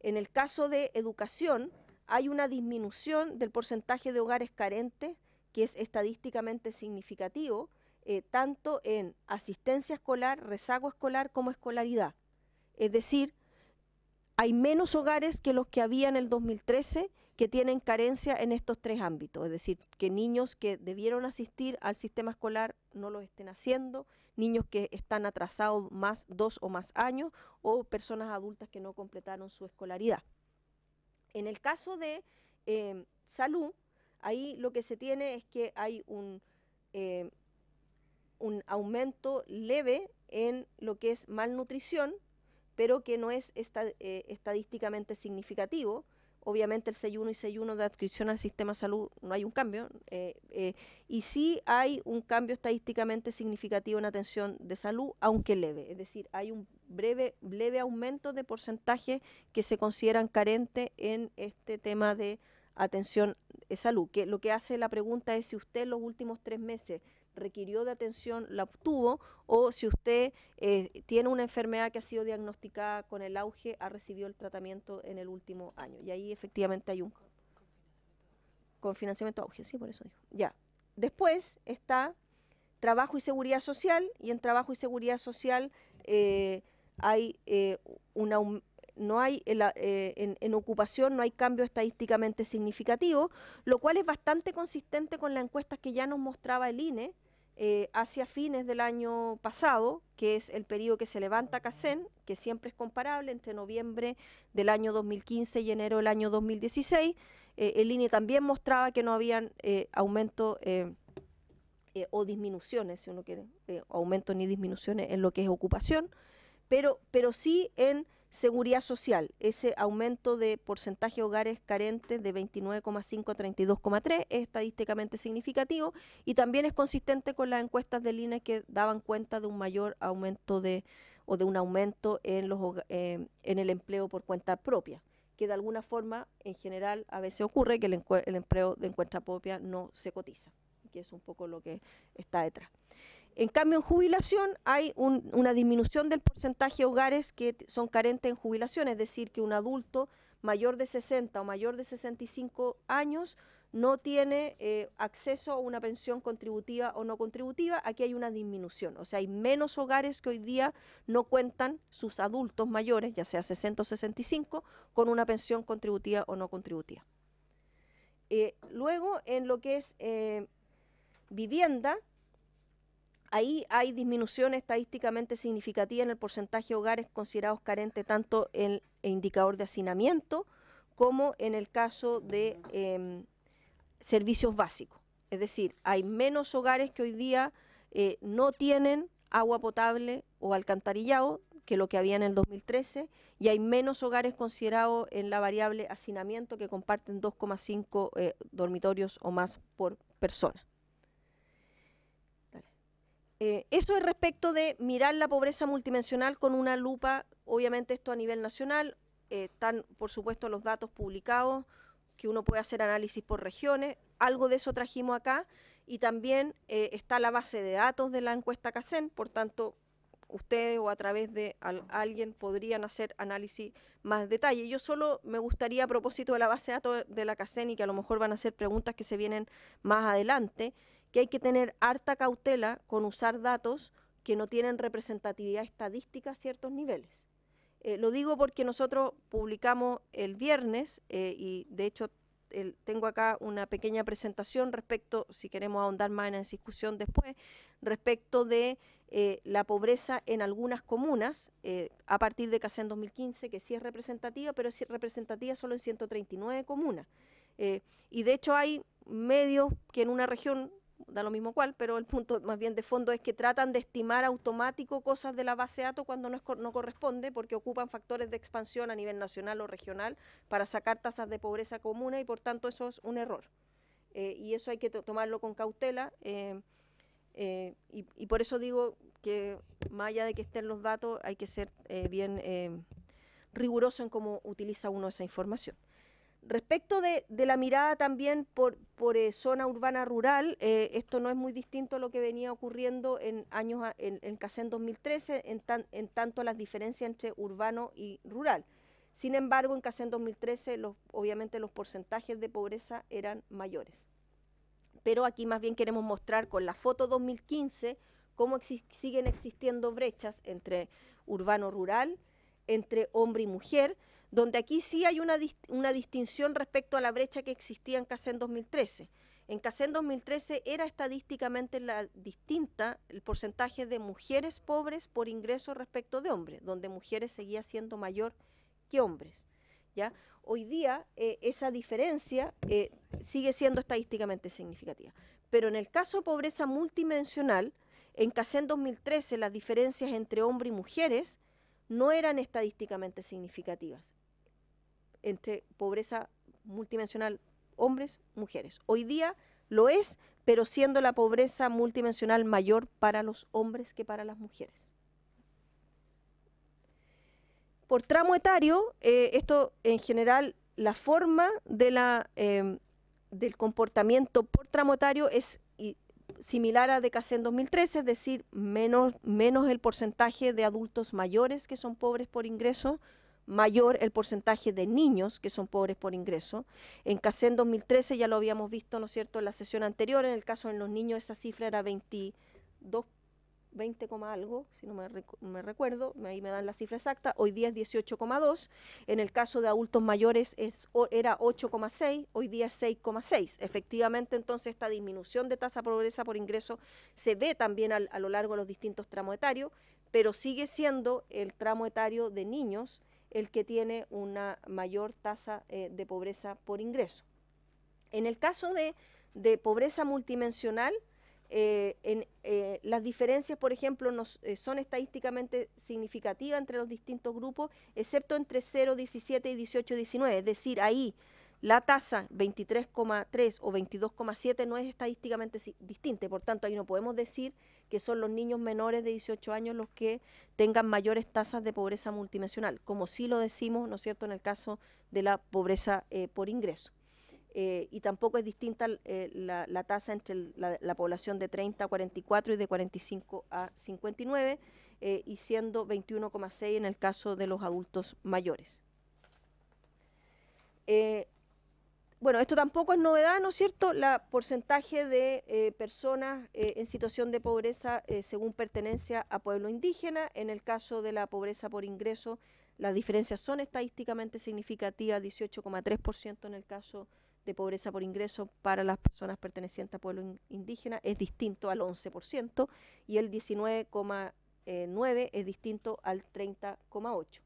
G: en el caso de educación, hay una disminución del porcentaje de hogares carentes, que es estadísticamente significativo, eh, tanto en asistencia escolar, rezago escolar como escolaridad. Es decir, hay menos hogares que los que había en el 2013 que tienen carencia en estos tres ámbitos, es decir, que niños que debieron asistir al sistema escolar no lo estén haciendo, niños que están atrasados más dos o más años o personas adultas que no completaron su escolaridad. En el caso de em, salud, ahí lo que se tiene es que hay un, em, un aumento leve en lo que es malnutrición, pero que no es eh, estadísticamente significativo, obviamente el 6.1 y 6.1 de adscripción al sistema salud no hay un cambio, eh, eh, y sí hay un cambio estadísticamente significativo en atención de salud, aunque leve, es decir, hay un breve, leve aumento de porcentaje que se consideran carente en este tema de atención de salud, lo que hace la pregunta es si usted en los últimos tres meses requirió de atención la obtuvo o si usted eh, tiene una enfermedad que ha sido diagnosticada con el auge, ha recibido el tratamiento en el último año. Y ahí efectivamente hay un... Con financiamiento auge, sí, por eso dijo. Ya. Después está trabajo y seguridad social y en trabajo y seguridad social eh, hay eh, una... No hay en, en ocupación no hay cambio estadísticamente significativo, lo cual es bastante consistente con las encuestas que ya nos mostraba el INE, eh, hacia fines del año pasado, que es el periodo que se levanta CACEN, que siempre es comparable entre noviembre del año 2015 y enero del año 2016. Eh, el INE también mostraba que no habían eh, aumento o disminuciones, si uno quiere, aumento ni disminuciones en lo que es ocupación, pero, pero sí en Seguridad Social, ese aumento de porcentaje de hogares carentes de 29,5 a 32,3 es estadísticamente significativo y también es consistente con las encuestas de INE que daban cuenta de un mayor aumento de o de un aumento en los eh, en el empleo por cuenta propia, que de alguna forma en general a veces ocurre que el, el empleo de cuenta propia no se cotiza, que es un poco lo que está detrás. En cambio, en jubilación hay una disminución del porcentaje de hogares que son carentes en jubilación, es decir, que un adulto mayor de 60 o mayor de 65 años no tiene eh, acceso a una pensión contributiva o no contributiva, aquí hay una disminución. O sea, hay menos hogares que hoy día no cuentan sus adultos mayores, ya sea 60 o 65, con una pensión contributiva o no contributiva. Eh, luego, en lo que es eh, vivienda, Ahí hay disminución estadísticamente significativa en el porcentaje de hogares considerados carentes tanto en el indicador de hacinamiento como en el caso de em, servicios básicos. Es decir, hay menos hogares que hoy día eh, no tienen agua potable o alcantarillado que lo que había en el 2013 y hay menos hogares considerados en la variable hacinamiento que comparten 2,5 eh, dormitorios o más por persona. Eh, eso es respecto de mirar la pobreza multidimensional con una lupa, obviamente esto a nivel nacional, eh, están por supuesto los datos publicados, que uno puede hacer análisis por regiones, algo de eso trajimos acá, y también eh, está la base de datos de la encuesta CACEN, por tanto, ustedes o a través de alguien podrían hacer análisis más detalle. Yo solo me gustaría, a propósito de la base de datos de la CACEN, y que a lo mejor van a hacer preguntas que se vienen más adelante, que hay que tener harta cautela con usar datos que no tienen representatividad estadística a ciertos niveles. Eh, lo digo porque nosotros publicamos el viernes eh, y de hecho tengo acá una pequeña presentación respecto, si queremos ahondar más en la discusión después, respecto de eh, la pobreza en algunas comunas a partir de en 2015, que sí es representativa, pero es representativa solo en 139 comunas. y de hecho hay medios que en una región da lo mismo cual, pero el punto más bien de fondo es que tratan de estimar automático cosas de la base datos cuando no, no corresponde, porque ocupan factores de expansión a nivel nacional o regional para sacar tasas de pobreza comuna y por tanto eso es un error. Eh, y eso hay que tomarlo con cautela. Eh, eh, y, y, por eso digo que más allá de que estén los datos, hay que ser bien riguroso en cómo utiliza uno esa información. Respecto de, la mirada también por, eh, zona urbana rural, eh, esto no es muy distinto a lo que venía ocurriendo en años en, 2013, en, tanto las diferencias entre urbano y rural. Sin embargo, en Casen 2013, obviamente los porcentajes de pobreza eran mayores. Pero aquí más bien queremos mostrar con la foto 2015 cómo siguen existiendo brechas entre urbano-rural, entre hombre y mujer, donde aquí sí hay una, una distinción respecto a la brecha que existía en Casen 2013. En Casen 2013 era estadísticamente la, distinta el porcentaje de mujeres pobres por ingreso respecto de hombres, donde mujeres seguía siendo mayor que hombres. ¿ya? Hoy día eh, esa diferencia eh, sigue siendo estadísticamente significativa. Pero en el caso de pobreza multidimensional, en CASEN 2013 las diferencias entre hombres y mujeres no eran estadísticamente significativas entre pobreza multidimensional hombres, mujeres. Hoy día lo es, pero siendo la pobreza multidimensional mayor para los hombres que para las mujeres. Por tramo etario, eh, esto en general, la forma de la, em, del comportamiento por tramo etario es similar a de casi en 2013, es decir, menos, menos el porcentaje de adultos mayores que son pobres por ingreso, mayor el porcentaje de niños que son pobres por ingreso. En CACEN 2013 ya lo habíamos visto, ¿no es cierto?, en la sesión anterior, en el caso de los niños esa cifra era 22 20, algo, si no me recuerdo, ahí me dan la cifra exacta, hoy día es 18,2, en el caso de adultos mayores es, era 8,6, hoy día es 6,6. Efectivamente, entonces esta disminución de tasa de pobreza por ingreso se ve también a lo largo de los distintos tramos etarios, pero sigue siendo el tramo etario de niños el que tiene una mayor tasa eh, de pobreza por ingreso. En el caso de, pobreza multidimensional, eh, eh, las diferencias, por ejemplo, son estadísticamente significativas entre los distintos grupos, excepto entre 0, 17 y 18, 19. Es decir, ahí la tasa 23,3 o 22,7 no es estadísticamente distinta. Por tanto, ahí no podemos decir que son los niños menores de 18 años los que tengan mayores tasas de pobreza multidimensional, como sí lo decimos, ¿no es cierto?, en el caso de la pobreza eh, por ingreso. Eh, y tampoco es distinta eh, la, tasa entre la, población de 30 a 44 y de 45 a 59, y siendo 21,6 en el caso de los adultos mayores bueno, esto tampoco es novedad, ¿no es cierto? La porcentaje de eh, personas eh, en situación de pobreza eh, según pertenencia a pueblo indígena. En el caso de la pobreza por ingreso, las diferencias son estadísticamente significativas, 18,3% en el caso de pobreza por ingreso para las personas pertenecientes a pueblo indígena es distinto al 11% y el 19,9% es distinto al 30,8%.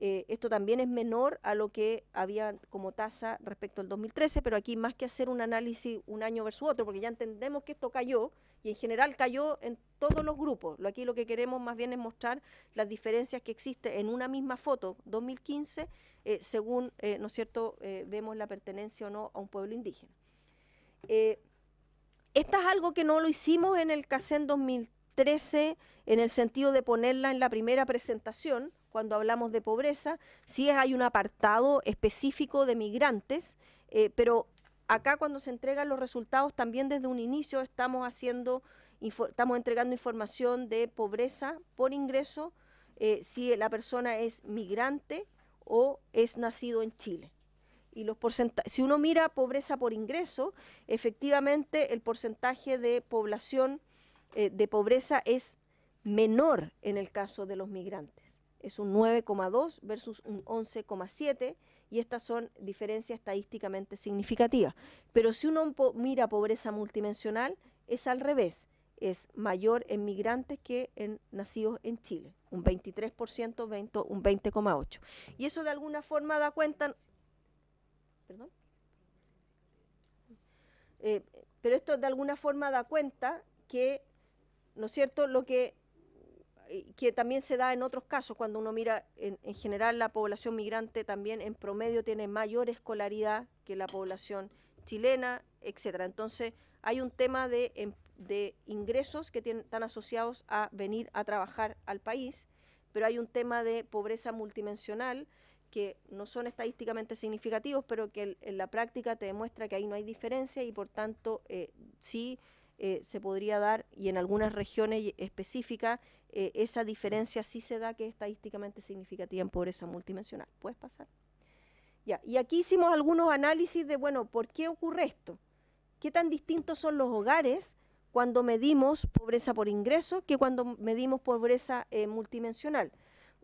G: Eh, esto también es menor a lo que había como tasa respecto al 2013, pero aquí más que hacer un análisis un año versus otro, porque ya entendemos que esto cayó y en general cayó en todos los grupos. Aquí lo que queremos más bien es mostrar las diferencias que existen en una misma foto, 2015, eh, según, eh, ¿no es cierto?, vemos la pertenencia o no a un pueblo indígena. Esta es algo que no lo hicimos en el CASEN 2013 en el sentido de ponerla en la primera presentación, cuando hablamos de pobreza, sí hay un apartado específico de migrantes, eh, pero acá cuando se entregan los resultados también desde un inicio estamos haciendo, estamos entregando información de pobreza por ingreso, eh, si la persona es migrante o es nacido en Chile y los Si uno mira pobreza por ingreso, efectivamente el porcentaje de población eh, de pobreza es menor en el caso de los migrantes es un 9,2 versus un 11,7 y estas son diferencias estadísticamente significativas. Pero si uno mira pobreza multidimensional, es al revés, es mayor en migrantes que en nacidos en Chile, un 23%, 20, un 20,8. Y eso de alguna forma da cuenta... ¿Perdón? Eh, pero esto de alguna forma da cuenta que, ¿no es cierto?, lo que que también se da en otros casos, cuando uno mira, en, general la población migrante también en promedio tiene mayor escolaridad que la población chilena, etcétera. Entonces, hay un tema de, em, ingresos que tienen, están asociados a venir a trabajar al país, pero hay un tema de pobreza multidimensional que no son estadísticamente significativos, pero que en la práctica te demuestra que ahí no hay diferencia y por tanto eh, sí eh, se podría dar, y en algunas regiones específicas, eh, esa diferencia sí se da que es estadísticamente significativa en pobreza multidimensional. ¿Puedes pasar? Ya, y aquí hicimos algunos análisis de, bueno, ¿por qué ocurre esto? ¿Qué tan distintos son los hogares cuando medimos pobreza por ingreso que cuando medimos pobreza eh, multidimensional?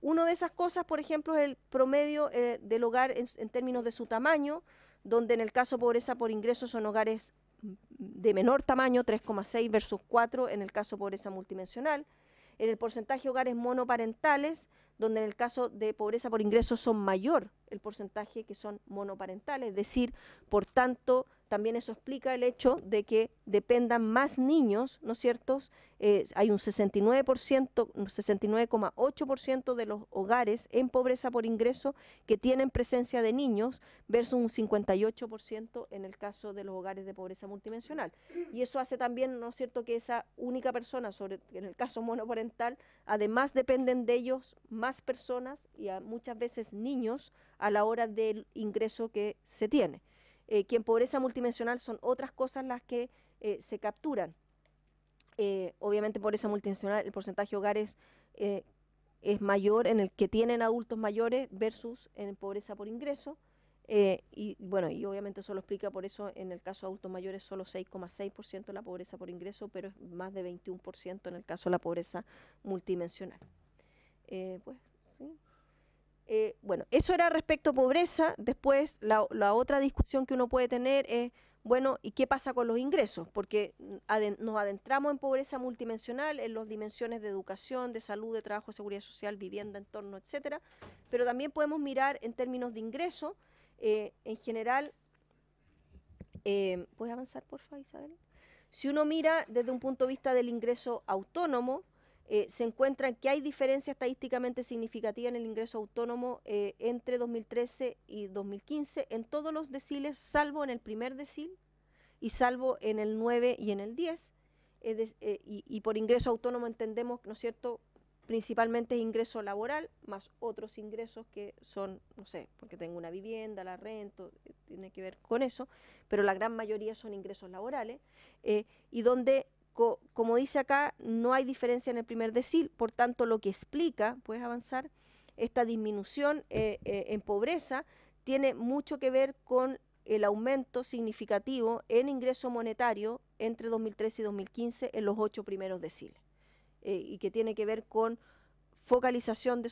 G: Una de esas cosas, por ejemplo, es el promedio eh, del hogar en, en términos de su tamaño, donde en el caso pobreza por ingreso son hogares mm, de menor tamaño, 3,6 versus 4 en el caso pobreza multidimensional en el porcentaje de hogares monoparentales donde en el caso de pobreza por ingreso son mayor el porcentaje que son monoparentales, es decir, por tanto, también eso explica el hecho de que dependan más niños, ¿no es cierto? Eh, hay un 69%, 69,8% de los hogares en pobreza por ingreso que tienen presencia de niños versus un 58% en el caso de los hogares de pobreza multidimensional. Y eso hace también, ¿no es cierto?, que esa única persona, sobre, en el caso monoparental, además dependen de ellos más más personas y muchas veces niños a la hora del ingreso que se tiene. Eh, que en pobreza multidimensional son otras cosas las que eh, se capturan. Eh, obviamente pobreza multidimensional, el porcentaje de hogares eh, es mayor en el que tienen adultos mayores versus en pobreza por ingreso. y bueno, y obviamente eso lo explica por eso en el caso de adultos mayores solo 6,6% la pobreza por ingreso, pero es más de 21% en el caso de la pobreza multidimensional. Eh, pues, eh, bueno, eso era respecto a pobreza. Después, la, otra discusión que uno puede tener es, bueno, ¿y qué pasa con los ingresos? Porque mm, nos adentramos en pobreza multidimensional, en las dimensiones de educación, de salud, de trabajo, seguridad social, vivienda, entorno, etcétera. Pero también podemos mirar en términos de ingreso. Eh, en general. ¿Puedes avanzar, por favor, Isabel? Si uno mira desde un punto de vista del ingreso autónomo, eh, se encuentran que hay diferencia estadísticamente significativa en el ingreso autónomo eh, entre 2013 y 2015 en todos los deciles, salvo en el primer decil y salvo en el 9 y en el 10. Eh, y, por ingreso autónomo entendemos, ¿no es cierto?, principalmente ingreso laboral, más otros ingresos que son, no sé, porque tengo una vivienda, la rento, tiene que ver con eso, pero la gran mayoría son ingresos laborales, y donde como dice acá, no hay diferencia en el primer decil, por tanto lo que explica, puedes avanzar, esta disminución eh, eh, en pobreza tiene mucho que ver con el aumento significativo en ingreso monetario entre 2013 y 2015 en los ocho primeros deciles, eh, y que tiene que ver con focalización de,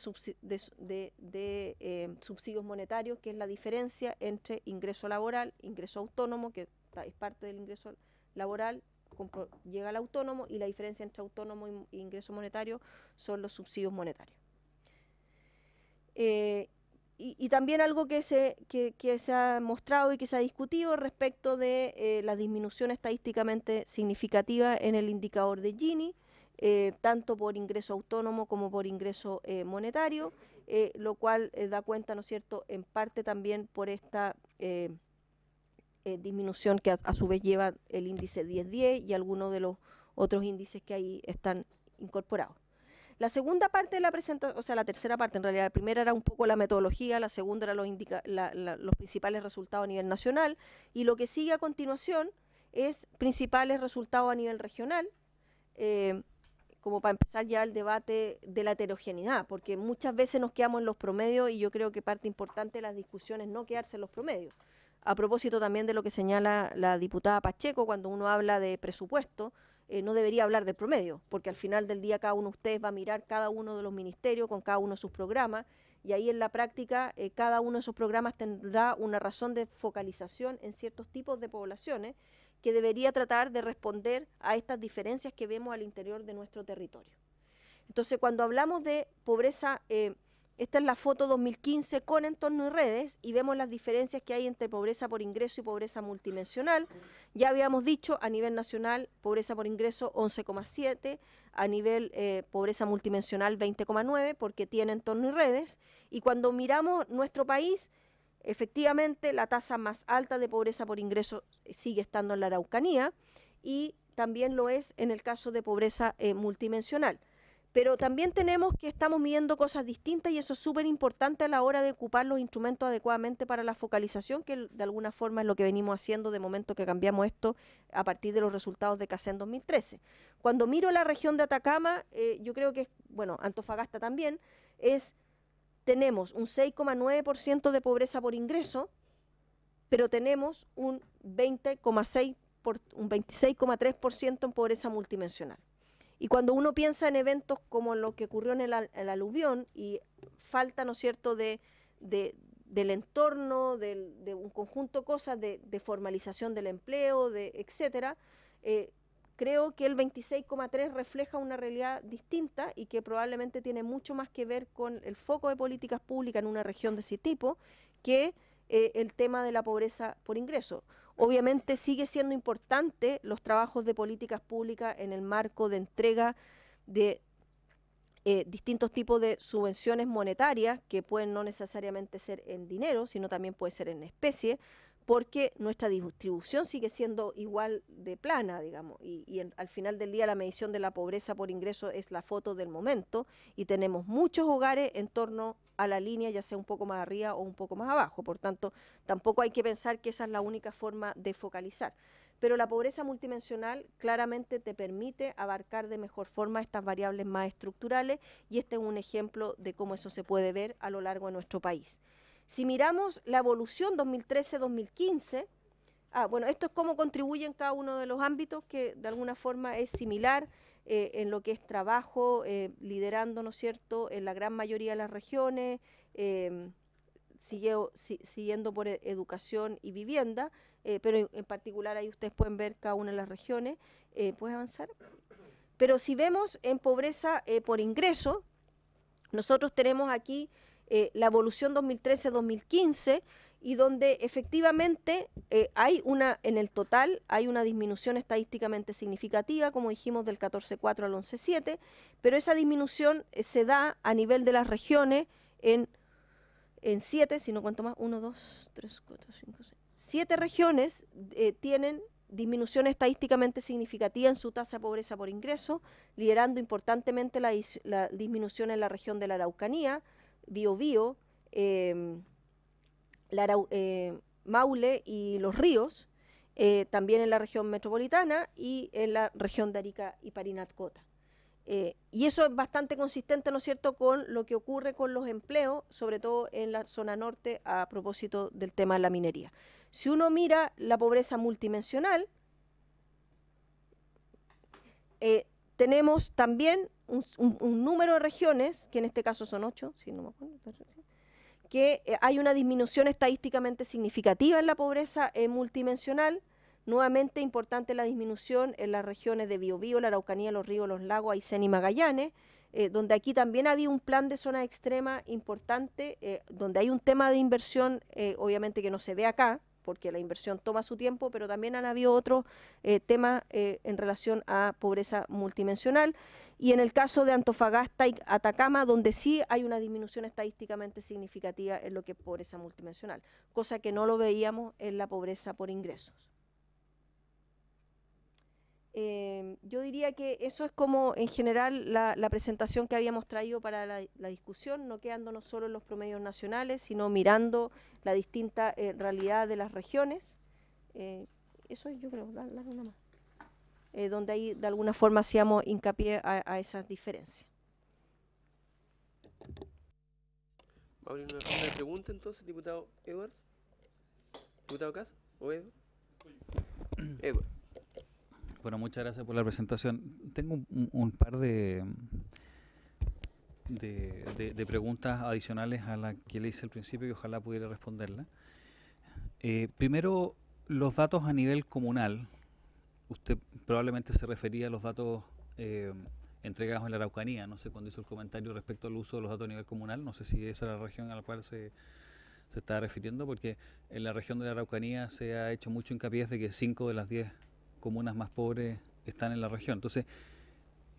G: subsidios monetarios, que es la diferencia entre ingreso laboral, ingreso autónomo, que es parte del ingreso laboral, llega al autónomo y la diferencia entre autónomo e ingreso monetario son los subsidios monetarios. Eh, y, también algo que se, que, se, ha mostrado y que se ha discutido respecto de eh, la disminución estadísticamente significativa en el indicador de Gini, eh, tanto por ingreso autónomo como por ingreso monetario, lo cual da cuenta, ¿no es cierto?, en parte también por esta eh, disminución que a, su vez lleva el índice 1010 y algunos de los otros índices que ahí están incorporados. La segunda parte de la presentación, o sea, la tercera parte, en realidad, la primera era un poco la metodología, la segunda era los, principales resultados a nivel nacional, y lo que sigue a continuación es principales resultados a nivel regional, eh, como para empezar ya el debate de la heterogeneidad, porque muchas veces nos quedamos en los promedios y yo creo que parte importante de las discusiones es no quedarse en los promedios, a propósito también de lo que señala la diputada Pacheco cuando uno habla de presupuesto. Eh, no debería hablar del promedio, porque al final del día cada uno de ustedes va a mirar cada uno de los ministerios con cada uno de sus programas y ahí en la práctica eh, cada uno de esos programas tendrá una razón de focalización en ciertos tipos de poblaciones que debería tratar de responder a estas diferencias que vemos al interior de nuestro territorio. Entonces, cuando hablamos de pobreza eh, esta es la foto 2015 con entorno y redes y vemos las diferencias que hay entre pobreza por ingreso y pobreza multidimensional. Ya habíamos dicho a nivel nacional pobreza por ingreso 11,7, a nivel eh, pobreza multidimensional 20,9 porque tiene entorno y redes. Y cuando miramos nuestro país, efectivamente la tasa más alta de pobreza por ingreso sigue estando en la Araucanía y también lo es en el caso de pobreza eh, multidimensional pero también tenemos que estamos midiendo cosas distintas y eso es súper importante a la hora de ocupar los instrumentos adecuadamente para la focalización, que de alguna forma es lo que venimos haciendo de momento que cambiamos esto a partir de los resultados de en 2013. Cuando miro la región de Atacama, eh, yo creo que, bueno, Antofagasta también, es, tenemos un 6,9% de pobreza por ingreso, pero tenemos un un 26,3% en pobreza multidimensional. Y cuando uno piensa en eventos como lo que ocurrió en el, aluvión y falta, ¿no cierto?, de, del entorno, de un conjunto de cosas, de, formalización del empleo, de etcétera, eh, creo que el 26,3 refleja una realidad distinta y que probablemente tiene mucho más que ver con el foco de políticas públicas en una región de ese tipo que eh, el tema de la pobreza por ingreso. Obviamente sigue siendo importante los trabajos de políticas públicas en el marco de entrega de eh, distintos tipos de subvenciones monetarias que pueden no necesariamente ser en dinero, sino también puede ser en especie, porque nuestra distribución sigue siendo igual de plana, digamos, y, al final del día la medición de la pobreza por ingreso es la foto del momento y tenemos muchos hogares en torno a la línea, ya sea un poco más arriba o un poco más abajo. Por tanto, tampoco hay que pensar que esa es la única forma de focalizar. Pero la pobreza multidimensional claramente te permite abarcar de mejor forma estas variables más estructurales y este es un ejemplo de cómo eso se puede ver a lo largo de nuestro país. Si miramos la evolución 2013-2015, ah, bueno, esto es cómo contribuyen cada uno de los ámbitos, que de alguna forma es similar eh, en lo que es trabajo, eh, liderando, ¿no es cierto?, en la gran mayoría de las regiones, em, siguiendo por e, educación y vivienda, eh, pero en, particular ahí ustedes pueden ver cada una de las regiones. ¿Puedes avanzar? Pero si vemos en pobreza por ingreso, nosotros tenemos aquí la evolución 2013-2015, y donde efectivamente eh, hay una, en el total, hay una disminución estadísticamente significativa, como dijimos, del 14.4 al 11.7, pero esa disminución eh, se da a nivel de las regiones en, en siete, si no cuento más, uno dos 3, cuatro cinco 6, siete regiones eh, tienen disminución estadísticamente significativa en su tasa de pobreza por ingreso, liderando importantemente la, disminución en la región de la Araucanía, Bio Bio, em, la, eh, Maule y Los Ríos, eh, también en la región metropolitana y en la región de Arica y Parinacota. Eh, y eso es bastante consistente, ¿no es cierto?, con lo que ocurre con los empleos, sobre todo en la zona norte, a propósito del tema de la minería. Si uno mira la pobreza multidimensional, tenemos también un, número de regiones, que en este caso son ocho, si no me acuerdo, que eh, hay una disminución estadísticamente significativa en la pobreza eh, multidimensional. Nuevamente importante la disminución en las regiones de Biobío, la Araucanía, los ríos, los lagos, Aysén y Magallanes, eh, donde aquí también había un plan de zona extrema importante, donde hay un tema de inversión, obviamente que no se ve acá, porque la inversión toma su tiempo, pero también han habido otros eh, tema temas eh, en relación a pobreza multidimensional. Y en el caso de Antofagasta y Atacama, donde sí hay una disminución estadísticamente significativa en lo que es pobreza multidimensional, cosa que no lo veíamos en la pobreza por ingresos. Em, yo diría que eso es como en general la, presentación que habíamos traído para la, discusión, no quedándonos solo en los promedios nacionales, sino mirando la distinta eh, realidad de las regiones. Eh, eso yo creo, la, una más. Eh, donde ahí de alguna forma hacíamos hincapié a, a esas diferencias.
A: ¿Va a una entonces, diputado Edwards? ¿Diputado ¿O
E: bueno, muchas gracias por la presentación. Tengo un, par de, de, preguntas adicionales a la que le hice al principio y ojalá pudiera responderla. Eh, primero, los datos a nivel comunal. Usted probablemente se refería a los datos eh, entregados en la Araucanía. No sé cuando hizo el comentario respecto al uso de los datos a nivel comunal. No sé si esa es la región a la cual se, se está refiriendo, porque en la región de la Araucanía se ha hecho mucho hincapié de que 5 de las 10 comunas más pobres están en la región. Entonces,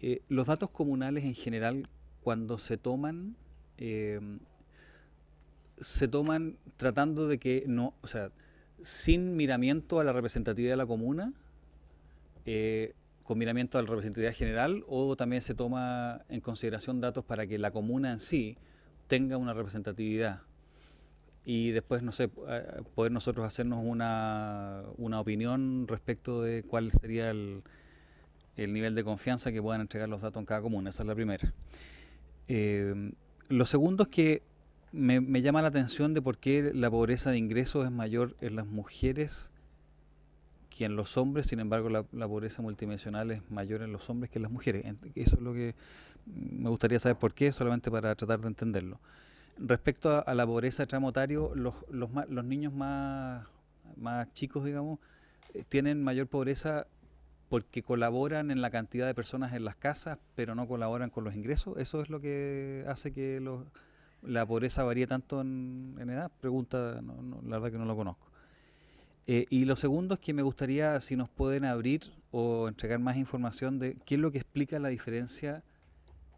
E: eh, los datos comunales en general, cuando se toman, eh, se toman tratando de que no, o sea, sin miramiento a la representatividad de la comuna, eh, con miramiento a la representatividad general, o también se toma en consideración datos para que la comuna en sí tenga una representatividad y después, no sé, eh, poder nosotros hacernos una, opinión respecto de cuál sería el, nivel de confianza que puedan entregar los datos en cada comuna. Esa es la primera. Eh, lo segundo es que me, me, llama la atención de por qué la pobreza de ingresos es mayor en las mujeres que en los hombres, sin embargo la, la pobreza multidimensional es mayor en los hombres que en las mujeres. Eso es lo que me gustaría saber por qué, solamente para tratar de entenderlo. Respecto a, la pobreza tramotario, los, los, los niños más, más chicos, digamos, eh, tienen mayor pobreza porque colaboran en la cantidad de personas en las casas, pero no colaboran con los ingresos. Eso es lo que hace que la pobreza varíe tanto en, edad. Pregunta, la verdad que no lo conozco. Eh, y lo segundo es que me gustaría si nos pueden abrir o entregar más información de qué es lo que explica la diferencia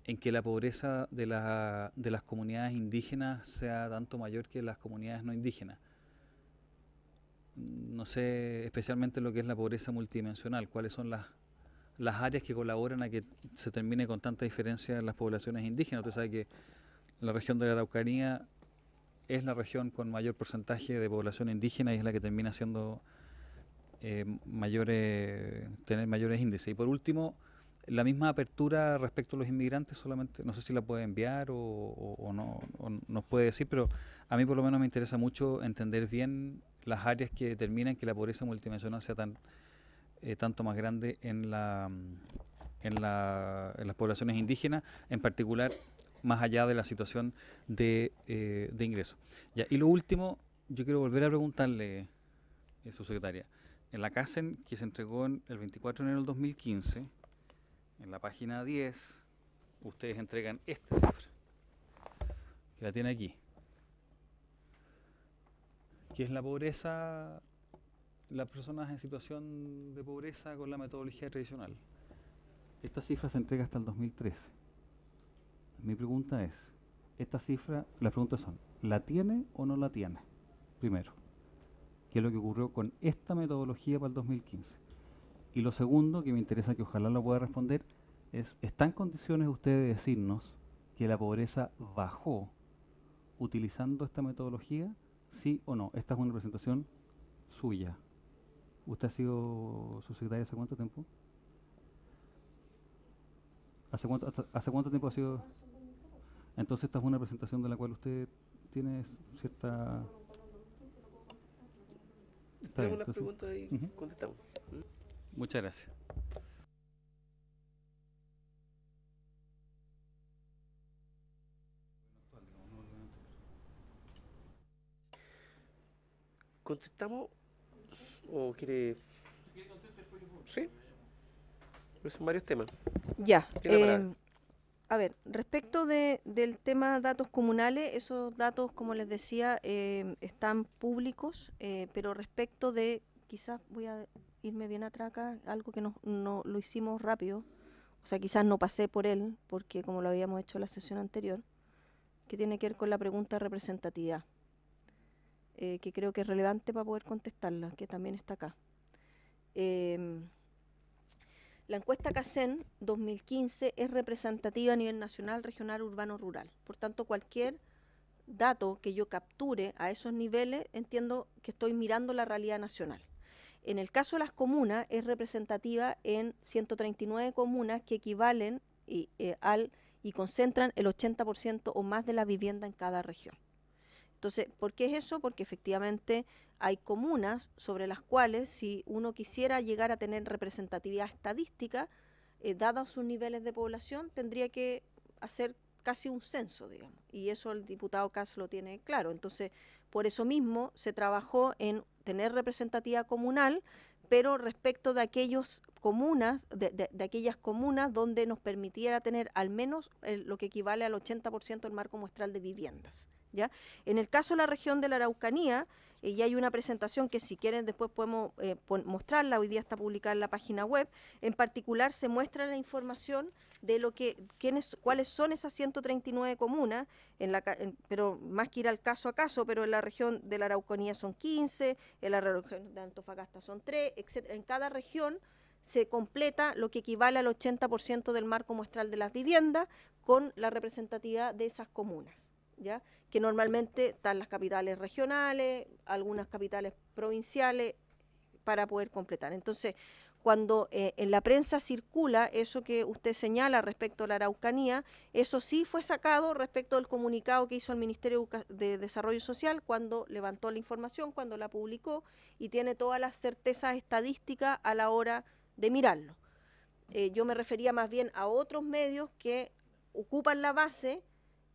E: en que la pobreza de, las comunidades indígenas sea tanto mayor que las comunidades no indígenas. No sé especialmente lo que es la pobreza multidimensional, cuáles son las, áreas que colaboran a que se termine con tanta diferencia en las poblaciones indígenas. Usted sabe que la región de la Araucanía es la región con mayor porcentaje de población indígena y es la que termina siendo eh, mayores, tener mayores índices. Y por último, la misma apertura respecto a los inmigrantes solamente, no sé si la puede enviar o, no, nos puede decir, pero a mí por lo menos me interesa mucho entender bien las áreas que determinan que la pobreza multidimensional sea tan eh, tanto más grande en, la, en, la, en, las poblaciones indígenas, en particular más allá de la situación de, eh, de ingreso. Ya, y lo último, yo quiero volver a preguntarle, eh, su secretaria, en la CASEN que se entregó el 24 de enero del 2015, en la página 10, ustedes entregan esta cifra, que la tiene aquí, que es la pobreza, las personas en situación de pobreza con la metodología tradicional. Esta cifra se entrega hasta el 2013. Mi pregunta es, esta cifra, las preguntas son, ¿la tiene o no la tiene? Primero, ¿qué es lo que ocurrió con esta metodología para el 2015? Y lo segundo, que me interesa que ojalá lo pueda responder, es, ¿está en condiciones usted de decirnos que la pobreza bajó utilizando esta metodología? ¿Sí o no? Esta es una presentación suya. ¿Usted ha sido subsecretaria hace cuánto tiempo? ¿Hace cuánto, tiempo ha sido? Entonces esta es una presentación de la cual usted tiene cierta...
B: Tenemos una pregunta y contestamos.
E: Muchas gracias.
A: ¿Contestamos? ¿O quiere...? Sí. son pues varios temas. Ya. Eh,
G: a ver, respecto de, del tema datos comunales, esos datos, como les decía, eh, están públicos, eh, pero respecto de, quizás voy a irme bien atraca, algo que no, lo hicimos rápido. O sea, quizás no pasé por él, porque como lo habíamos hecho en la sesión anterior, que tiene que ver con la pregunta de representatividad, eh, que creo que es relevante para poder contestarla, que también está acá. Em, la encuesta CACEN 2015 es representativa a nivel nacional, regional, urbano, rural. Por tanto, cualquier dato que yo capture a esos niveles, entiendo que estoy mirando la realidad nacional. En el caso de las comunas, es representativa en 139 comunas que equivalen y, eh, al, y concentran el 80% o más de la vivienda en cada región. Entonces, ¿por qué es eso? Porque efectivamente hay comunas sobre las cuales si uno quisiera llegar a tener representatividad estadística, eh, dados sus niveles de población, tendría que hacer casi un censo, digamos. Y eso el diputado Cas lo tiene claro. Entonces, por eso mismo se trabajó en tener representatividad comunal, pero respecto de aquellos comunas, de, aquellas comunas donde nos permitiera tener al menos eh, lo que equivale al 80% del marco muestral de viviendas. ¿ya? En el caso de la región de la Araucanía, y hay una presentación que si quieren después podemos eh, mostrarla, hoy día está publicada en la página web. En particular se muestra la información de lo que, quiénes, cuáles son esas 139 comunas, pero más que ir al caso a caso, pero en la región de la Araucanía son 15, en la región de Antofagasta son 3, etc. En cada región se completa lo que equivale al 80% del marco muestral de las viviendas con la representatividad de esas comunas que normalmente están las capitales regionales, algunas capitales provinciales, para poder completar. Entonces, cuando eh, en la prensa circula eso que usted señala respecto a la Araucanía, eso sí fue sacado respecto al comunicado que hizo el Ministerio de Desarrollo Social cuando levantó la información, cuando la publicó y tiene todas las certezas estadísticas a la hora de mirarlo. Eh, yo me refería más bien a otros medios que ocupan la base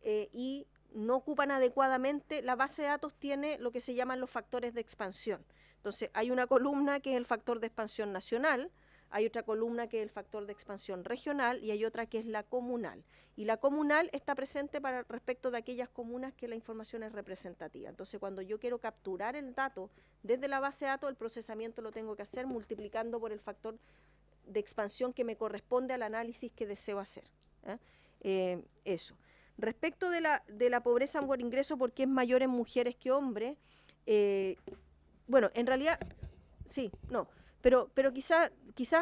G: eh, y no ocupan adecuadamente, la base de datos tiene lo que se llaman los factores de expansión. Entonces, hay una columna que es el factor de expansión nacional, hay otra columna que es el factor de expansión regional y hay otra que es la comunal. Y la comunal está presente para respecto de aquellas comunas que la información es representativa. Entonces, cuando yo quiero capturar el dato desde la base de datos, el procesamiento lo tengo que hacer multiplicando por el factor de expansión que me corresponde al análisis que deseo hacer. ¿eh? Eh, eso. Respecto de la, de la pobreza por ingreso, porque es mayor en mujeres que hombres, eh, bueno, en realidad, sí, no, pero, pero quizás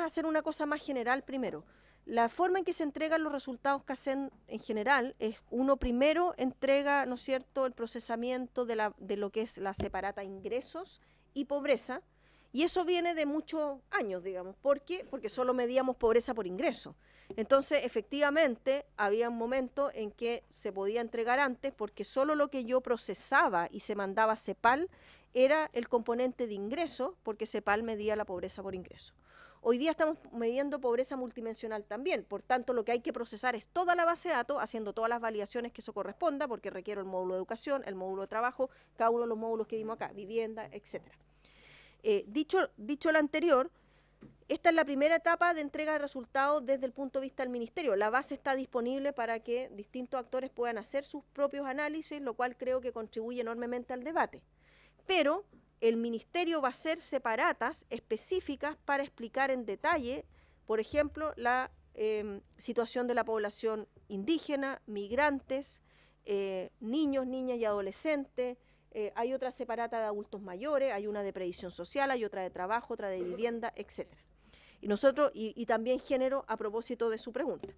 G: hacer una cosa más general primero. La forma en que se entregan los resultados que hacen en general es uno primero entrega, ¿no es cierto?, el procesamiento de, la, lo que es la separata ingresos y pobreza, y eso viene de muchos años, digamos. ¿Por Porque solo medíamos pobreza por ingreso. Entonces, efectivamente, había un momento en que se podía entregar antes porque solo lo que yo procesaba y se mandaba a CEPAL era el componente de ingreso, porque CEPAL medía la pobreza por ingreso. Hoy día estamos midiendo pobreza multidimensional también, por tanto lo que hay que procesar es toda la base de datos, haciendo todas las validaciones que eso corresponda, porque requiero el módulo de educación, el módulo de trabajo, cada uno de los módulos que vimos acá, vivienda, etcétera. Eh, dicho, dicho lo anterior, esta es la primera etapa de entrega de resultados desde el punto de vista del Ministerio. La base está disponible para que distintos actores puedan hacer sus propios análisis, lo cual creo que contribuye enormemente al debate. Pero el Ministerio va a hacer separatas específicas para explicar en detalle, por ejemplo, la em, situación de la población indígena, migrantes, eh, niños, niñas y adolescentes. Eh, hay otra separata de adultos mayores, hay una de previsión social, hay otra de trabajo, otra de vivienda, etcétera. Y nosotros, y, también género a propósito de su pregunta.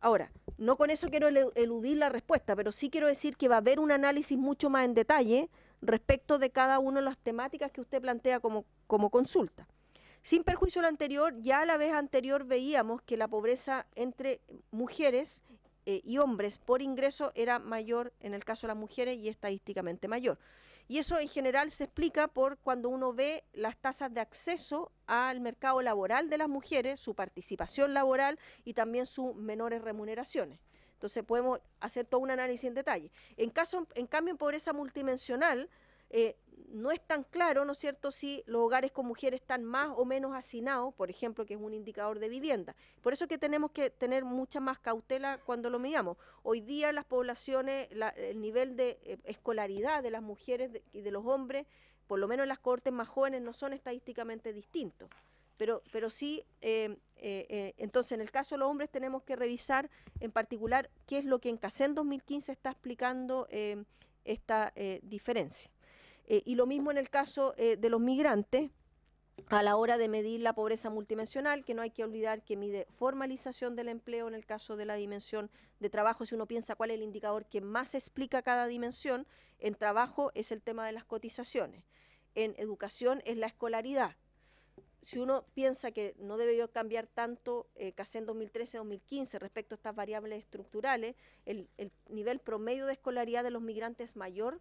G: Ahora, no con eso quiero eludir la respuesta, pero sí quiero decir que va a haber un análisis mucho más en detalle respecto de cada una de las temáticas que usted plantea como, consulta. Sin perjuicio de lo anterior, ya a la vez anterior veíamos que la pobreza entre mujeres eh, y hombres por ingreso era mayor en el caso de las mujeres y estadísticamente mayor. Y eso en general se explica por cuando uno ve las tasas de acceso al mercado laboral de las mujeres, su participación laboral y también sus menores remuneraciones. Entonces podemos hacer todo un análisis en detalle. En, caso, en cambio, en pobreza multidimensional, eh, no es tan claro, ¿no es cierto?, si los hogares con mujeres están más o menos hacinados, por ejemplo, que es un indicador de vivienda. Por eso es que tenemos que tener mucha más cautela cuando lo miramos. Hoy día las poblaciones, el nivel de eh, escolaridad de las mujeres y de los hombres, por lo menos en las cohortes más jóvenes, no son estadísticamente distintos. Pero, pero sí, eh, entonces en el caso de los hombres tenemos que revisar en particular qué es lo que en CACEN 2015 está explicando esta diferencia. Eh, y lo mismo en el caso eh, de los migrantes, a la hora de medir la pobreza multidimensional, que no hay que olvidar que mide formalización del empleo en el caso de la dimensión de trabajo, si uno piensa cuál es el indicador que más explica cada dimensión, en trabajo es el tema de las cotizaciones, en educación es la escolaridad. Si uno piensa que no debió cambiar tanto eh, casi en 2013-2015 respecto a estas variables estructurales, el, el nivel promedio de escolaridad de los migrantes es mayor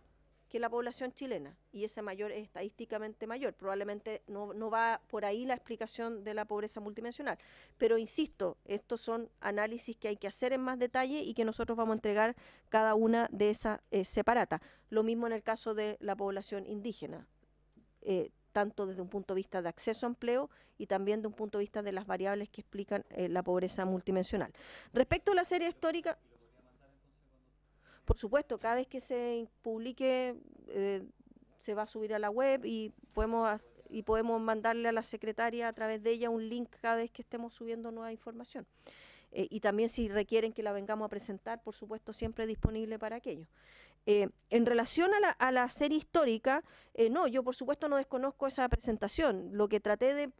G: que la población chilena, y esa mayor es estadísticamente mayor. Probablemente no, va por ahí la explicación de la pobreza multidimensional. Pero insisto, estos son análisis que hay que hacer en más detalle y que nosotros vamos a entregar cada una de esas eh, separadas. Lo mismo en el caso de la población indígena. Eh, tanto desde un punto de vista de acceso a empleo y también de un punto de vista de las variables que explican eh, la pobreza multidimensional. Respecto a la serie histórica, por supuesto, cada vez que se publique eh, se va a subir a la web y podemos y podemos mandarle a la secretaria a través de ella un link cada vez que estemos subiendo nueva información. Eh, y también si requieren que la vengamos a presentar, por supuesto, siempre disponible para aquello. Eh, en relación a la, a la serie histórica, no, yo por supuesto no desconozco esa presentación. Lo que traté de,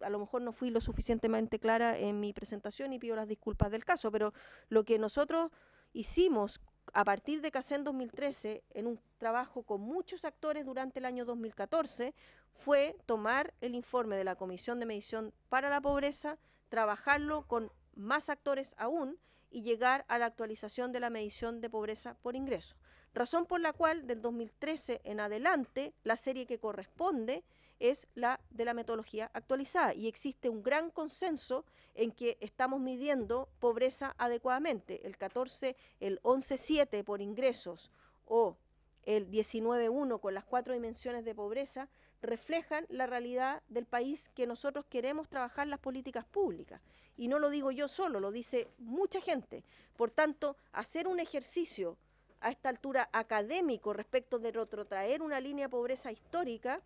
G: a lo mejor no fui lo suficientemente clara en mi presentación y pido las disculpas del caso, pero lo que nosotros hicimos a partir de en 2013, en un trabajo con muchos actores durante el año 2014, fue tomar el informe de la Comisión de Medición para la Pobreza, trabajarlo con más actores aún y llegar a la actualización de la medición de pobreza por ingreso. Razón por la cual del 2013 en adelante, la serie que corresponde es la de la metodología actualizada y existe un gran consenso en que estamos midiendo pobreza adecuadamente. El 14, el 11.7 por ingresos o el 19.1 con las cuatro dimensiones de pobreza reflejan la realidad del país que nosotros queremos trabajar las políticas públicas. Y no lo digo yo solo, lo dice mucha gente. Por tanto, hacer un ejercicio a esta altura académico respecto de retrotraer una línea de pobreza histórica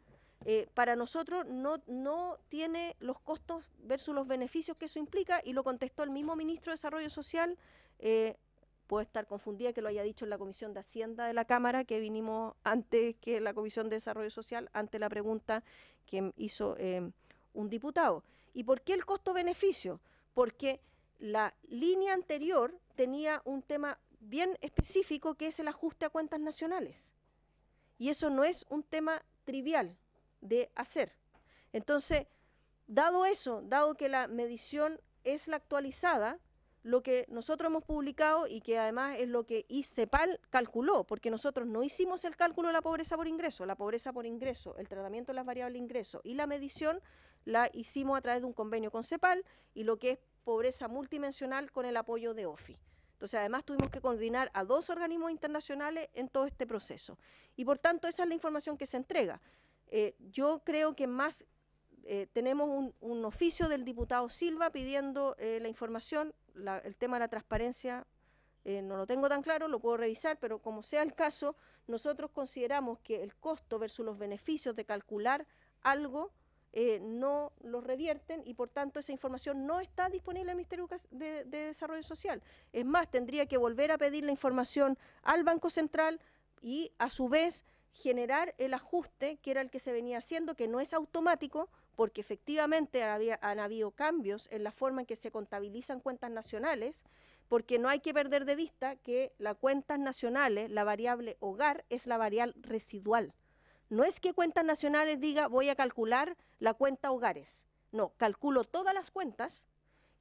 G: eh, para nosotros no, tiene los costos versus los beneficios que eso implica y lo contestó el mismo ministro de Desarrollo Social. Eh, puedo estar confundida que lo haya dicho en la Comisión de Hacienda de la Cámara, que vinimos antes que la Comisión de Desarrollo Social, ante la pregunta que hizo eh, un diputado. ¿Y por qué el costo-beneficio? Porque la línea anterior tenía un tema bien específico que es el ajuste a cuentas nacionales. Y eso no es un tema trivial de hacer. Entonces, dado eso, dado que la medición es la actualizada, lo que nosotros hemos publicado y que además es lo que ICEPAL calculó, porque nosotros no hicimos el cálculo de la pobreza por ingreso, la pobreza por ingreso, el tratamiento de las variables de ingreso y la medición la hicimos a través de un convenio con CEPAL y lo que es pobreza multidimensional con el apoyo de OFI. Entonces, además tuvimos que coordinar a dos organismos internacionales en todo este proceso. Y por tanto, esa es la información que se entrega. Eh, yo creo que más eh, tenemos un, oficio del diputado Silva pidiendo eh, la información, el tema de la transparencia. no lo tengo tan claro, lo puedo revisar, pero como sea el caso, nosotros consideramos que el costo versus los beneficios de calcular algo no los revierten y por tanto esa información no está disponible en Ministerio de, Desarrollo Social. Es más, tendría que volver a pedir la información al Banco Central y a su vez generar el ajuste que era el que se venía haciendo, que no es automático, porque efectivamente han habido cambios en la forma en que se contabilizan cuentas nacionales, porque no hay que perder de vista que las cuentas nacionales, la variable hogar, es la variable residual. No es que cuentas nacionales diga voy a calcular la cuenta hogares. No, calculo todas las cuentas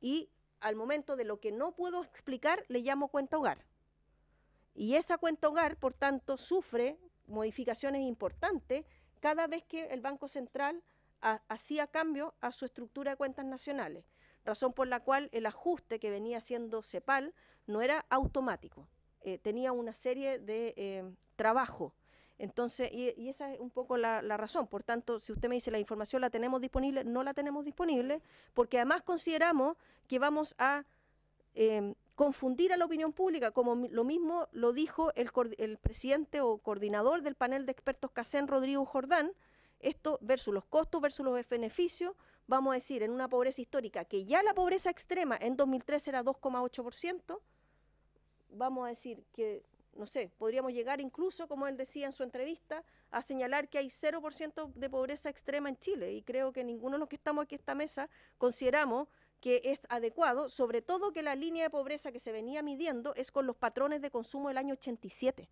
G: y al momento de lo que no puedo explicar le llamo cuenta hogar. Y esa cuenta hogar, por tanto, sufre modificaciones importantes cada vez que el Banco Central hacía cambio a su estructura de cuentas nacionales, razón por la cual el ajuste que venía haciendo CEPAL no era automático, eh, tenía una serie de eh, trabajo. Entonces, y, esa es un poco la, razón. Por tanto, si usted me dice la información la tenemos disponible, no la tenemos disponible, porque además consideramos que vamos a eh, confundir a la opinión pública, como lo mismo lo dijo el, presidente o coordinador del panel de expertos CACEN, Rodrigo Jordán, esto versus los costos, versus los beneficios, vamos a decir, en una pobreza histórica, que ya la pobreza extrema en 2003 era 2,8%, vamos a decir que, no sé, podríamos llegar incluso, como él decía en su entrevista, a señalar que hay 0% de pobreza extrema en Chile. Y creo que ninguno de los que estamos aquí en esta mesa consideramos que es adecuado, sobre todo que la línea de pobreza que se venía midiendo es con los patrones de consumo del año 87,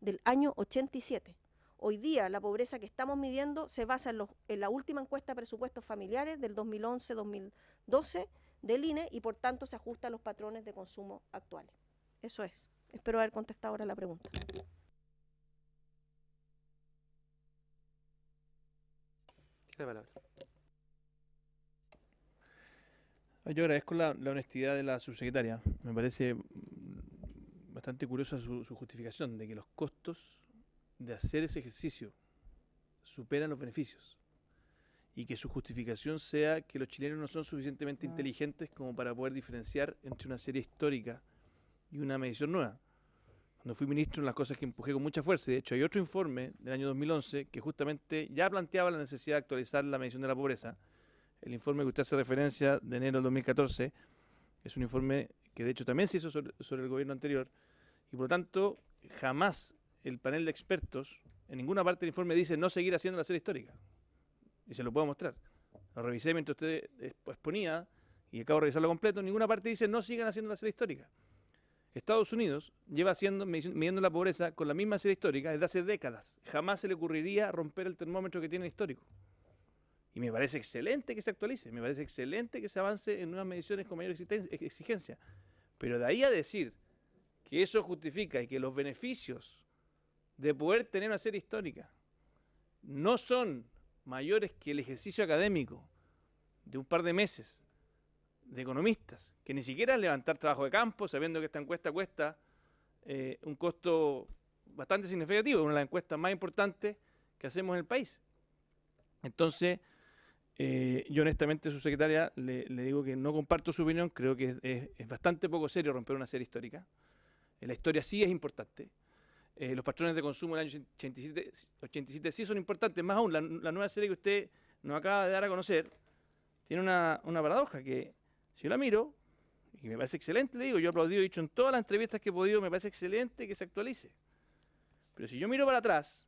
G: del año 87. Hoy día la pobreza que estamos midiendo se basa en, la última encuesta de presupuestos familiares del 2011-2012 del INE y por tanto se ajusta a los patrones de consumo actuales. Eso es. Espero haber contestado ahora la pregunta.
A: La palabra.
F: Ah, yo agradezco la, honestidad de la subsecretaria. Me parece bastante curiosa su, su, justificación de que los costos de hacer ese ejercicio superan los beneficios y que su justificación sea que los chilenos no son suficientemente ah. inteligentes como para poder diferenciar entre una serie histórica y una medición nueva. Cuando fui ministro, las cosas que empujé con mucha fuerza, de hecho hay otro informe del año 2011 que justamente ya planteaba la necesidad de actualizar la medición de la pobreza el informe que usted hace referencia de enero de 2014 es un informe que de hecho también se hizo sobre, el gobierno anterior y por lo tanto jamás el panel de expertos en ninguna parte del informe dice no seguir haciendo la serie histórica. Y se lo puedo mostrar. Lo revisé mientras usted exponía y acabo de revisarlo completo. En ninguna parte dice no sigan haciendo la serie histórica. Estados Unidos lleva haciendo, midiendo la pobreza con la misma serie histórica desde hace décadas. Jamás se le ocurriría romper el termómetro que tiene el histórico. Y me parece excelente que se actualice, me parece excelente que se avance en unas mediciones con mayor exigencia. Pero de ahí a decir que eso justifica y que los beneficios de poder tener una serie histórica no son mayores que el ejercicio académico de un par de meses de economistas, que ni siquiera levantar trabajo de campo, sabiendo que esta encuesta cuesta eh, un costo bastante significativo, una de las encuestas más importantes que hacemos en el país. Entonces, eh, yo honestamente, su secretaria, le, digo que no comparto su opinión, creo que es, bastante poco serio romper una serie histórica. Eh, la historia sí es importante. Eh, los patrones de consumo del año 87, sí son importantes, más aún la, nueva serie que usted nos acaba de dar a conocer tiene una, paradoja que si yo la miro, y me parece excelente, le digo, yo he aplaudido, he dicho en todas las entrevistas que he podido, me parece excelente que se actualice. Pero si yo miro para atrás,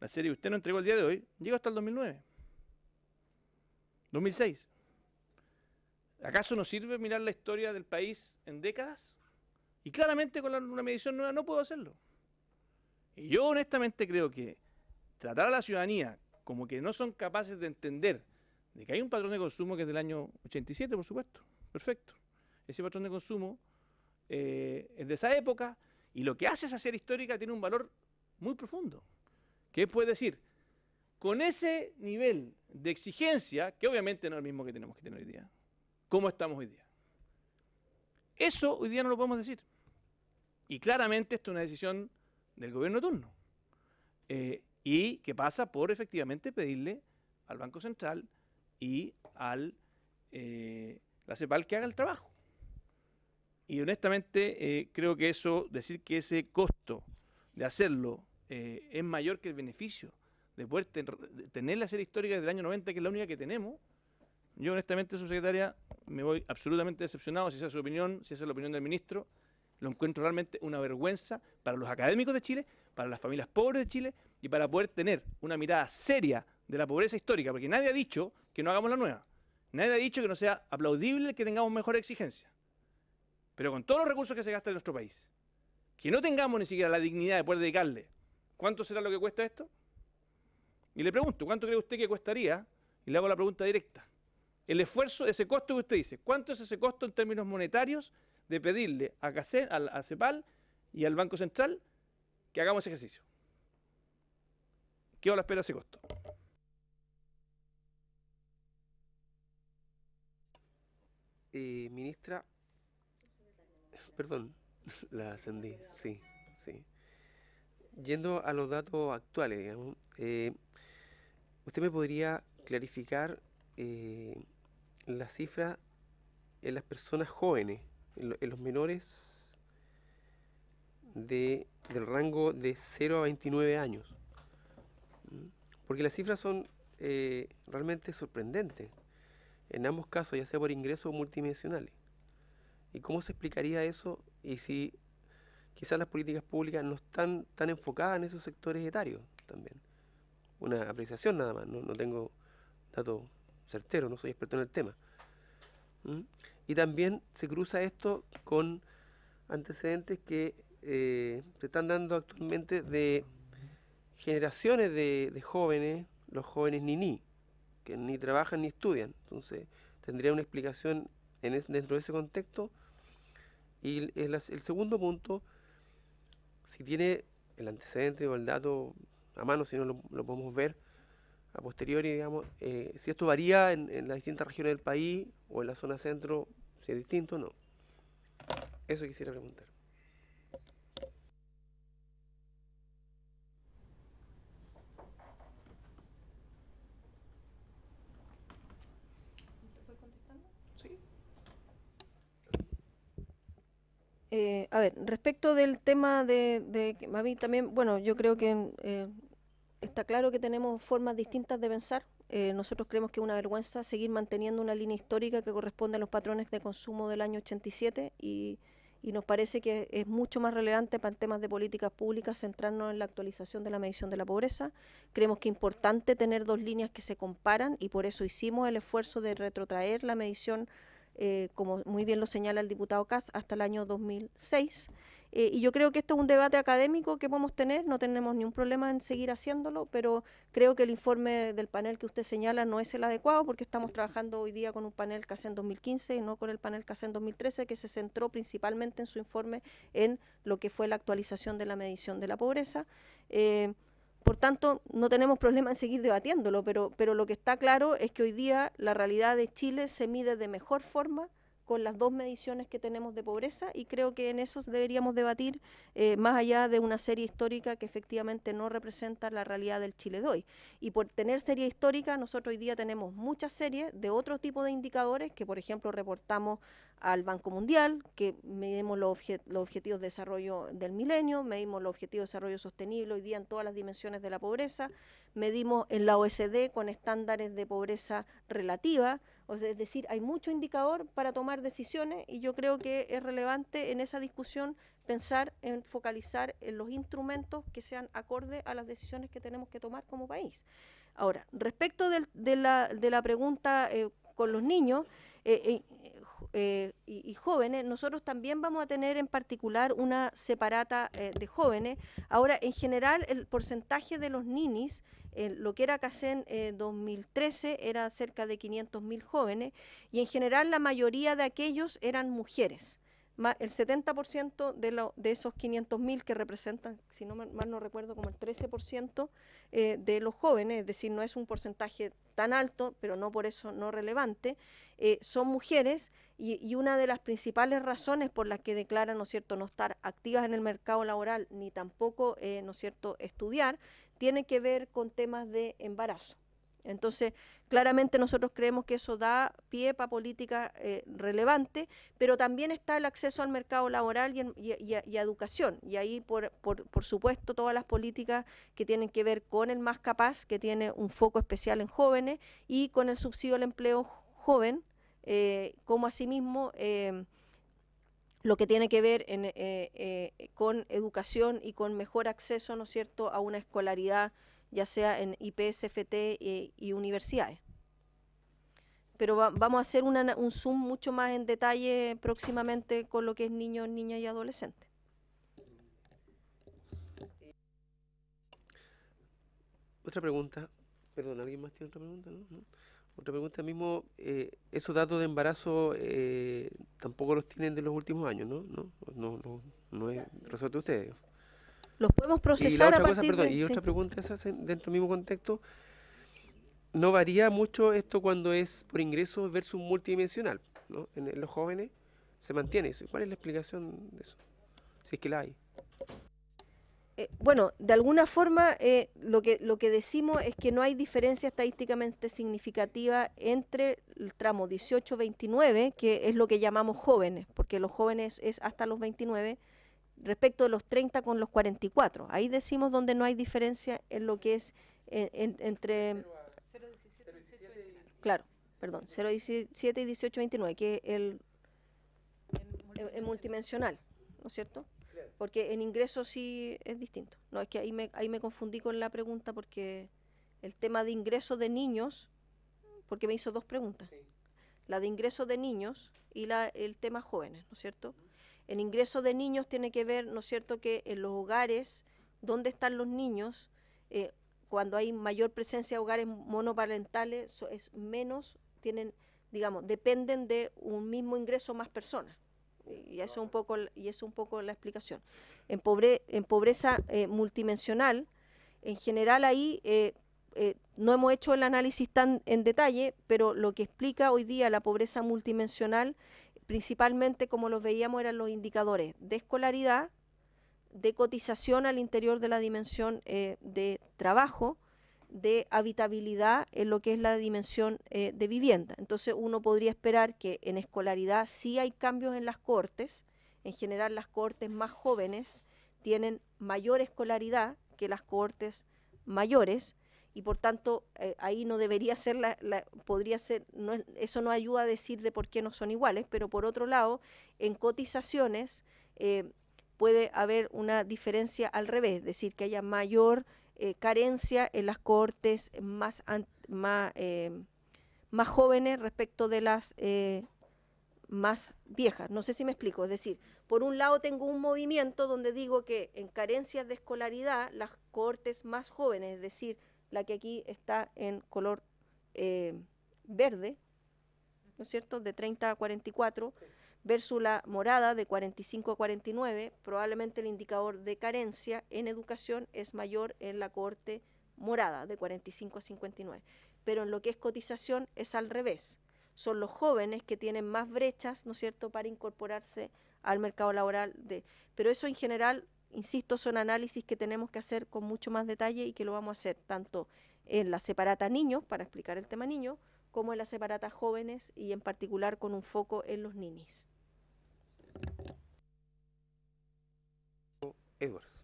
F: la serie que usted nos entregó el día de hoy, llega hasta el 2009. 2006. ¿Acaso nos sirve mirar la historia del país en décadas? Y claramente con una medición nueva no puedo hacerlo. Y yo honestamente creo que tratar a la ciudadanía como que no son capaces de entender de que hay un patrón de consumo que es del año 87, por supuesto. Perfecto. Ese patrón de consumo eh, es de esa época y lo que hace esa serie histórica tiene un valor muy profundo. ¿Qué puede decir? con ese nivel de exigencia, que obviamente no es el mismo que tenemos que tener hoy día, ¿cómo estamos hoy día? Eso hoy día no lo podemos decir. Y claramente esto es una decisión del gobierno de turno. Eh, y que pasa por efectivamente pedirle al Banco Central y al eh, la CEPAL que haga el trabajo. Y honestamente eh, creo que eso, decir que ese costo de hacerlo es mayor que el beneficio de poder tener la serie histórica desde el año 90, que es la única que tenemos, yo honestamente, secretaria me voy absolutamente decepcionado si esa es su opinión, si esa es la opinión del ministro. Lo encuentro realmente una vergüenza para los académicos de Chile, para las familias pobres de Chile y para poder tener una mirada seria de la pobreza histórica, porque nadie ha dicho que no hagamos la nueva. Nadie ha dicho que no sea aplaudible que tengamos mejores exigencias, Pero con todos los recursos que se gastan en nuestro país, que no tengamos ni siquiera la dignidad de poder dedicarle, ¿cuánto será lo que cuesta esto? Y le pregunto, ¿cuánto cree usted que costaría? Y le hago la pregunta directa. El esfuerzo, ese costo que usted dice, ¿cuánto es ese costo en términos monetarios de pedirle a, CEPAL y al Banco Central que hagamos ese ejercicio? ¿Qué hora espera ese costo.
A: Eh, ministra, perdón, la ascendí, sí, sí. Yendo a los datos actuales, digamos, eh, ¿Usted me podría clarificar eh, la cifra en las personas jóvenes, en, los menores de, del rango de 0 a 29 años? ¿Mm? Porque las cifras son eh, realmente sorprendentes, en ambos casos, ya sea por ingresos multidimensionales. ¿Y cómo se explicaría eso? Y si quizás las políticas públicas no están tan enfocadas en esos sectores etarios también una apreciación nada más, no, tengo dato certero no soy experto en el tema. ¿Mm? Y también se cruza esto con antecedentes que eh, se están dando actualmente de generaciones de, jóvenes, los jóvenes ni que ni trabajan ni estudian. Entonces, tendría una explicación en dentro de ese contexto. Y el segundo punto, si tiene el antecedente o el dato a mano, si no lo podemos ver a posteriori, digamos, eh, si esto varía en, las distintas regiones del país o en la zona centro, si es distinto o no. Eso quisiera preguntar.
B: Sí.
G: Eh, a ver, respecto del tema de, de, Mavi también, bueno, yo creo que eh, Está claro que tenemos formas distintas de pensar. Eh, nosotros creemos que es una vergüenza seguir manteniendo una línea histórica que corresponde a los patrones de consumo del año 87 y, y nos parece que es mucho más relevante para temas de políticas públicas centrarnos en la actualización de la medición de la pobreza. Creemos que es importante tener dos líneas que se comparan y por eso hicimos el esfuerzo de retrotraer la medición, eh, como muy bien lo señala el diputado Cas, hasta el año 2006 eh, y yo creo que esto es un debate académico que podemos tener, no tenemos ni un problema en seguir haciéndolo, pero creo que el informe del panel que usted señala no es el adecuado porque estamos trabajando hoy día con un panel que en 2015 y no con el panel que en 2013, que se centró principalmente en su informe en lo que fue la actualización de la medición de la pobreza. Eh, por tanto, no tenemos problema en seguir debatiéndolo, pero, pero lo que está claro es que hoy día la realidad de Chile se mide de mejor forma con las dos mediciones que tenemos de pobreza y creo que en eso deberíamos debatir eh, más allá de una serie histórica que efectivamente no representa la realidad del Chile de hoy. Y por tener serie histórica, nosotros hoy día tenemos muchas series de otro tipo de indicadores que, por ejemplo, reportamos al Banco Mundial, que medimos los, objetivos de desarrollo del milenio, medimos los objetivos de desarrollo sostenible hoy día en todas las dimensiones de la pobreza, medimos en la OSD con estándares de pobreza relativa, es decir, hay mucho indicador para tomar decisiones y yo creo que es relevante en esa discusión pensar en focalizar en los instrumentos que sean acorde a las decisiones que tenemos que tomar como país. Ahora, respecto de, la, pregunta eh, con los niños, eh, eh, y, jóvenes, nosotros también vamos a tener en particular una separata de jóvenes. Ahora, en general, el porcentaje de los ninis lo que era CACEN 2013 eh, era cerca de 500.000 jóvenes y en general la mayoría de aquellos eran mujeres. el 70% de, de esos 500.000 que representan, si no mal no recuerdo, como el 13% eh, de los jóvenes, es decir, no es un porcentaje tan alto, pero no por eso no relevante, eh, son mujeres y, una de las principales razones por las que declaran, ¿no es cierto?, no estar activas en el mercado laboral ni tampoco, ¿no es cierto?, estudiar, tiene que ver con temas de embarazo. Entonces, claramente nosotros creemos que eso da pie para política relevantes, eh, relevante, pero también está el acceso al mercado laboral y, a, educación. Y ahí, por, supuesto, todas las políticas que tienen que ver con el más capaz, que tiene un foco especial en jóvenes, y con el subsidio al empleo joven, eh, como asimismo... Eh, lo que tiene que ver eh, eh, con educación y con mejor acceso, ¿no es cierto?, a una escolaridad, ya sea en IPSFT y, eh, y universidades. Pero vamos a hacer un zoom mucho más en detalle próximamente con lo que es niños, niñas y adolescentes.
A: Otra pregunta. Perdón, ¿alguien más tiene otra pregunta? ¿No? Otra pregunta mismo, eh, esos datos de embarazo eh, tampoco los tienen de los últimos años, ¿no? No, no, no, no es de ustedes. Los podemos procesar y otra a partir Y otra pregunta dentro del mismo contexto, ¿no varía mucho esto cuando es por ingresos versus multidimensional? ¿no? en los jóvenes se mantiene eso. ¿Cuál es la explicación de eso? Si es que la hay.
G: Eh, bueno, de alguna forma eh, lo, que, lo que decimos es que no hay diferencia estadísticamente significativa entre el tramo 18-29, que es lo que llamamos jóvenes, porque los jóvenes es hasta los 29, respecto de los 30 con los 44. Ahí decimos donde no hay diferencia en lo que es entre... 0, 17, claro, perdón, 017 y 18-29, que es el multidimensional, ¿no es cierto? Porque en ingreso sí es distinto. No, es que ahí me, ahí me confundí con la pregunta porque el tema de ingreso de niños, porque me hizo dos preguntas. La de ingreso de niños y la, el tema jóvenes, ¿no es cierto? El ingreso de niños tiene que ver, ¿no es cierto?, que en los hogares, donde están los niños, eh, cuando hay mayor presencia de hogares monoparentales, es menos, tienen, digamos, dependen de un mismo ingreso más personas y eso y es un poco la explicación. En, pobreza eh, multidimensional, en general ahí eh, eh, no hemos hecho el análisis tan en detalle, pero lo que explica hoy día la pobreza multidimensional, principalmente como los veíamos eran los indicadores de escolaridad, de cotización al interior de la dimensión de trabajo de habitabilidad en lo que es la dimensión eh, de vivienda. Entonces uno podría esperar que en escolaridad sí hay cambios en las cortes, en general las cortes más jóvenes tienen mayor escolaridad que las cortes mayores y por tanto eh, ahí no debería ser la, podría ser eso no ayuda a decir de por qué no son iguales pero por otro lado en cotizaciones eh, puede haber una diferencia al revés es decir que haya mayor eh, carencia en las cohortes más, más, em, más jóvenes respecto de las eh, más viejas. No sé si me explico. Es decir, por un lado tengo un movimiento donde digo que en carencias de escolaridad las cohortes más jóvenes, es decir, la que aquí está en color eh, verde, ¿no es cierto?, de 30 a 44 versus la morada de 45 a 49, probablemente el indicador de carencia en educación es mayor en la cohorte morada de 45 a 59. Pero en lo que es cotización es al revés. Son los jóvenes que tienen más brechas, ¿no es cierto?, para incorporarse al mercado laboral. De, pero eso en general, insisto, son análisis que tenemos que hacer con mucho más detalle y que lo vamos a hacer tanto en la separata niños, para explicar el tema niños, como en la separata jóvenes y en particular con un foco en los ninis.
E: Edwards.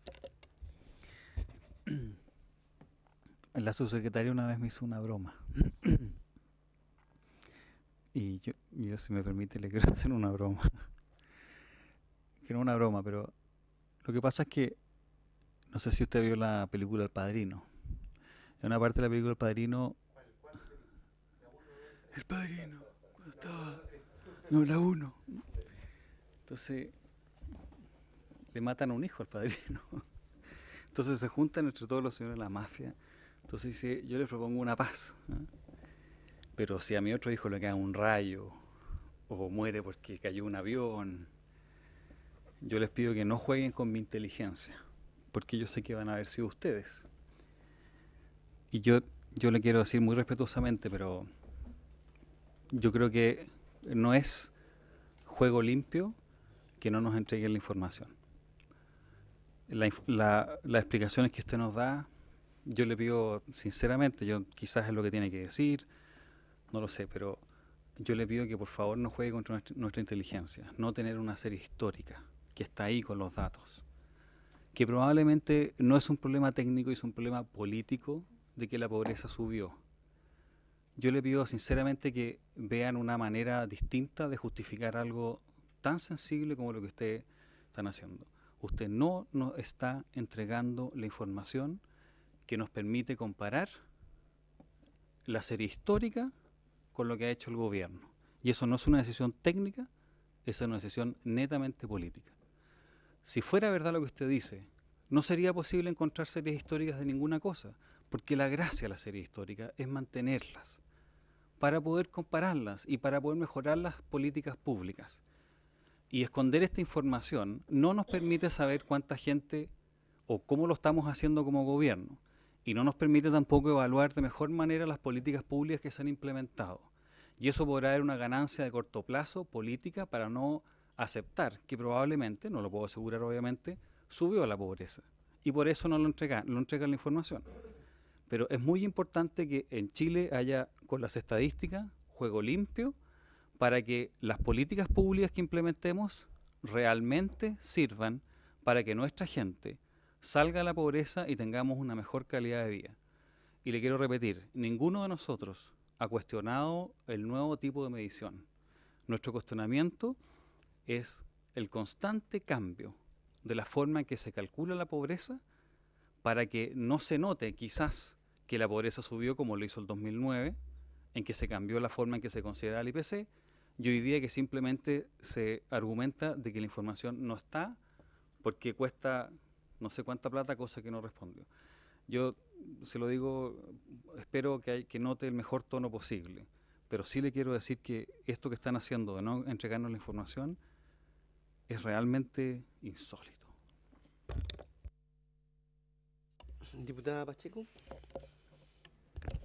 E: La subsecretaria una vez me hizo una broma. y yo, si me permite, le quiero hacer una broma. que no una broma, pero lo que pasa es que, no sé si usted vio la película El Padrino. En una parte de la película El Padrino... El
C: Padrino, cuando estaba... No, la 1.
E: Entonces, le matan a un hijo al padrino. Entonces se juntan entre todos los señores de la mafia. Entonces dice, yo les propongo una paz. ¿ah? Pero si a mi otro hijo le cae un rayo o muere porque cayó un avión, yo les pido que no jueguen con mi inteligencia, porque yo sé que van a haber sido ustedes. Y yo, yo le quiero decir muy respetuosamente, pero yo creo que no es juego limpio que no nos entreguen la información. La, las explicaciones que usted nos da, yo le pido sinceramente, yo quizás es lo que tiene que decir, no lo sé, pero yo le pido que por favor no juegue contra nuestra, nuestra inteligencia, no tener una serie histórica que está ahí con los datos, que probablemente no es un problema técnico, es un problema político de que la pobreza subió. Yo le pido sinceramente que vean una manera distinta de justificar algo tan sensible como lo que usted están haciendo. Usted no nos está entregando la información que nos permite comparar la serie histórica con lo que ha hecho el gobierno. Y eso no es una decisión técnica, es una decisión netamente política. Si fuera verdad lo que usted dice, no sería posible encontrar series históricas de ninguna cosa, porque la gracia de la serie histórica es mantenerlas para poder compararlas y para poder mejorar las políticas públicas. Y esconder esta información no nos permite saber cuánta gente o cómo lo estamos haciendo como gobierno. Y no nos permite tampoco evaluar de mejor manera las políticas públicas que se han implementado. Y eso podrá haber una ganancia de corto plazo política para no aceptar que probablemente, no lo puedo asegurar obviamente, subió a la pobreza. Y por eso no lo lo entregan la información. Pero es muy importante que en Chile haya con las estadísticas juego limpio para que las políticas públicas que implementemos realmente sirvan para que nuestra gente salga de la pobreza y tengamos una mejor calidad de vida. Y le quiero repetir, ninguno de nosotros ha cuestionado el nuevo tipo de medición. Nuestro cuestionamiento es el constante cambio de la forma en que se calcula la pobreza para que no se note quizás que la pobreza subió como lo hizo el 2009, en que se cambió la forma en que se considera el IPC, yo diría que simplemente se argumenta de que la información no está porque cuesta no sé cuánta plata, cosa que no respondió. Yo se lo digo, espero que, que note el mejor tono posible, pero sí le quiero decir que esto que están haciendo de no entregarnos la información es realmente insólito.
A: Diputada Pacheco.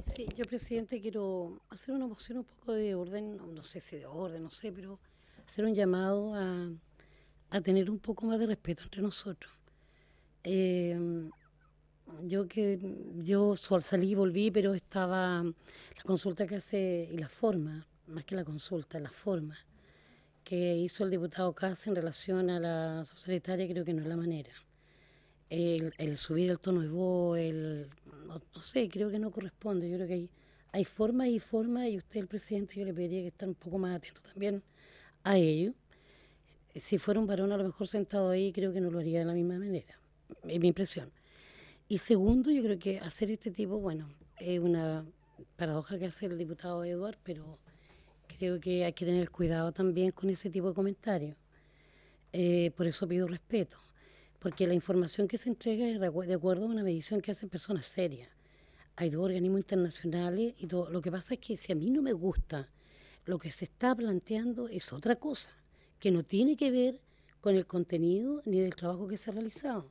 C: Sí, yo, presidente, quiero hacer una moción un poco de orden, no sé si de orden, no sé, pero hacer un llamado a, tener un poco más de respeto entre nosotros. Eh, yo que yo salí y volví, pero estaba la consulta que hace y la forma, más que la consulta, la forma que hizo el diputado Casa en relación a la subsecretaria, creo que no es la manera el, subir el tono de voz, el, no, sé, creo que no corresponde. Yo creo que hay, hay formas y formas y usted, el presidente, yo le pediría que esté un poco más atento también a ello. Si fuera un varón a lo mejor sentado ahí, creo que no lo haría de la misma manera, es mi impresión. Y segundo, yo creo que hacer este tipo, bueno, es una paradoja que hace el diputado Eduard, pero creo que hay que tener cuidado también con ese tipo de comentarios. Eh, por eso pido respeto porque la información que se entrega es de acuerdo a una medición que hacen personas serias. Hay dos organismos internacionales y todo. Lo que pasa es que si a mí no me gusta lo que se está planteando es otra cosa, que no tiene que ver con el contenido ni del trabajo que se ha realizado.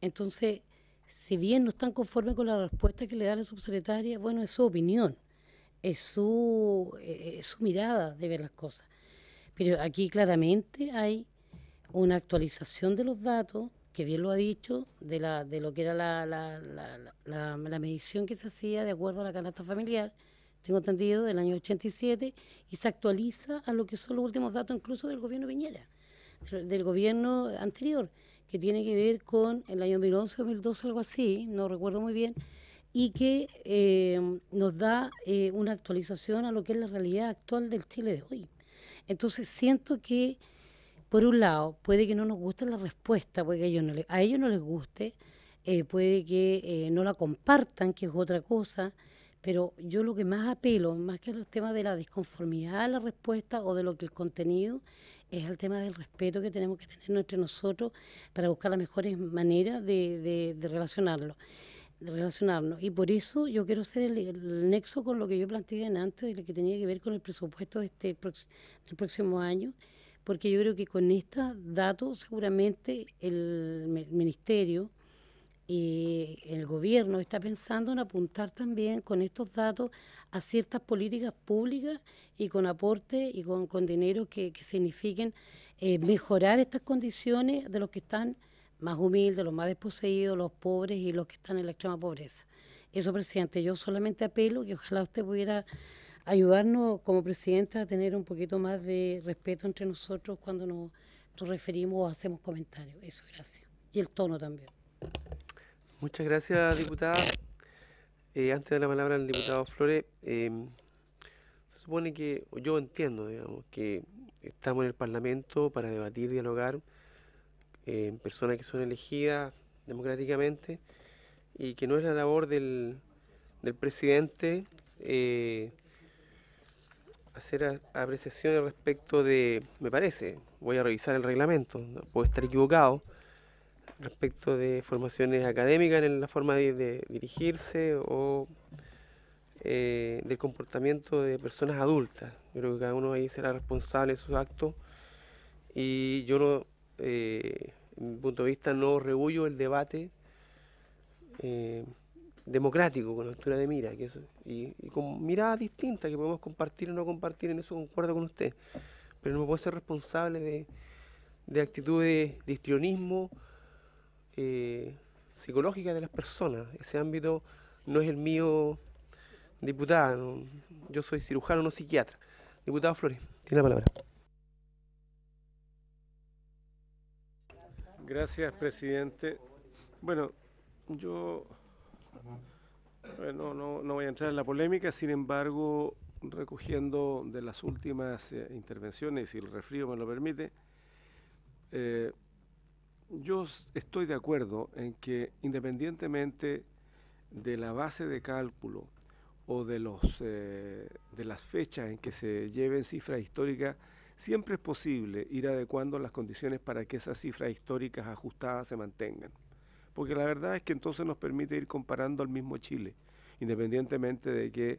C: Entonces, si bien no están conformes con la respuesta que le da la subsecretaria, bueno, es su opinión, es su, eh, es su mirada de ver las cosas. Pero aquí claramente hay una actualización de los datos, que bien lo ha dicho, de, la, de lo que era la, la, la, la medición que se hacía de acuerdo a la canasta familiar, tengo entendido, del año 87, y se actualiza a lo que son los últimos datos incluso del gobierno Piñera, del gobierno anterior, que tiene que ver con el año 2011, 2012, algo así, no recuerdo muy bien, y que eh, nos da eh, una actualización a lo que es la realidad actual del Chile de hoy. Entonces siento que por un lado, puede que no nos guste la respuesta, puede que a ellos no, les, guste, eh, puede que eh, no la compartan, que es otra cosa, pero yo lo que más apelo, más que a los temas de la disconformidad a la respuesta o de lo que el contenido, es el tema del respeto que tenemos que tener entre nosotros para buscar las mejores maneras de, relacionarlo. De relacionarnos. Y por eso yo quiero hacer el, nexo con lo que yo planteé antes, de lo que tenía que ver con el presupuesto este, del próximo año, porque yo creo que con estos datos seguramente el ministerio y el gobierno está pensando en apuntar también con estos datos a ciertas políticas públicas y con aportes y con, con dinero que, signifiquen eh, mejorar estas condiciones de los que están más humildes, los más desposeídos, los pobres y los que están en la extrema pobreza. Eso, presidente, yo solamente apelo que ojalá usted pudiera ayudarnos como presidenta a tener un poquito más de respeto entre nosotros cuando nos, referimos o hacemos comentarios. Eso, gracias. Y el tono también.
A: Muchas gracias, diputada. Eh, antes de la palabra al diputado Flores, eh, se supone que, yo entiendo, digamos, que estamos en el Parlamento para debatir, dialogar, en eh, personas que son elegidas democráticamente y que no es la labor del, presidente hacer apreciaciones respecto de, me parece, voy a revisar el reglamento, no puedo estar equivocado, respecto de formaciones académicas en la forma de, dirigirse o eh, del comportamiento de personas adultas. Yo creo que cada uno ahí será responsable de sus actos y yo no, eh, mi punto de vista, no rehuyo el debate. Eh, democrático, con altura de mira, que y, con miradas distintas que podemos compartir o no compartir, en eso concuerdo con usted. Pero no me puedo ser responsable de, actitudes de histrionismo eh, psicológica de las personas. Ese ámbito no es el mío, diputada. yo soy cirujano, no psiquiatra. Diputado Flores,
B: tiene la palabra.
H: Gracias, presidente. Bueno, yo no, no, voy a entrar en la polémica, sin embargo, recogiendo de las últimas eh, intervenciones, si el refrío me lo permite, eh, yo estoy de acuerdo en que independientemente de la base de cálculo o de, los, eh, de las fechas en que se lleven cifras históricas, siempre es posible ir adecuando las condiciones para que esas cifras históricas ajustadas se mantengan porque la verdad es que entonces nos permite ir comparando al mismo Chile, independientemente de que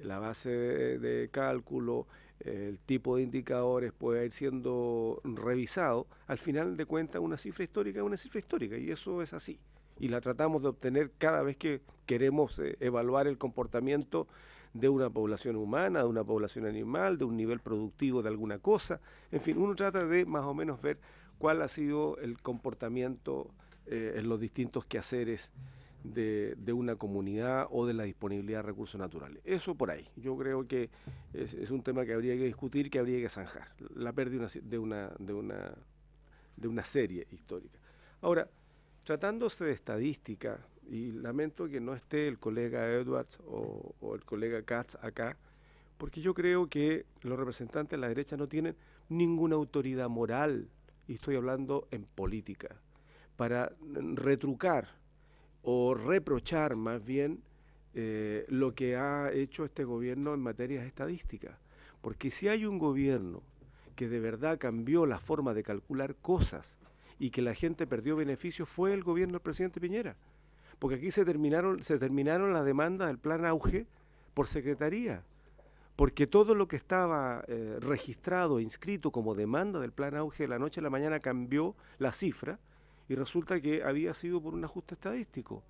H: la base de, cálculo, el tipo de indicadores pueda ir siendo revisado, al final de cuentas una cifra histórica es una cifra histórica y eso es así. Y la tratamos de obtener cada vez que queremos eh, evaluar el comportamiento de una población humana, de una población animal, de un nivel productivo de alguna cosa. En fin, uno trata de más o menos ver cuál ha sido el comportamiento eh, en los distintos quehaceres de, una comunidad o de la disponibilidad de recursos naturales. Eso por ahí. Yo creo que es, un tema que habría que discutir, que habría que zanjar. La pérdida de una, serie histórica. Ahora, tratándose de estadística, y lamento que no esté el colega Edwards o, el colega Katz acá, porque yo creo que los representantes de la derecha no tienen ninguna autoridad moral, y estoy hablando en política, para retrucar o reprochar más bien eh, lo que ha hecho este gobierno en materias estadísticas. Porque si hay un gobierno que de verdad cambió la forma de calcular cosas y que la gente perdió beneficios fue el gobierno del presidente Piñera. Porque aquí se terminaron, se terminaron las demandas del plan auge por secretaría. Porque todo lo que estaba eh, registrado e inscrito como demanda del plan auge de la noche a la mañana cambió la cifra y resulta que había sido por un ajuste estadístico.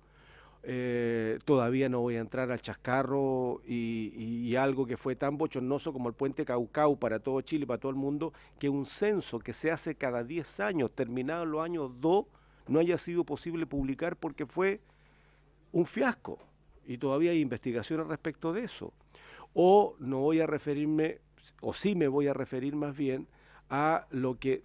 H: Eh, todavía no voy a entrar al chascarro y, algo que fue tan bochornoso como el puente Caucau para todo Chile, para todo el mundo, que un censo que se hace cada 10 años, en los años 2, no haya sido posible publicar porque fue un fiasco y todavía hay investigaciones respecto de eso. O no voy a referirme, o sí me voy a referir más bien a lo que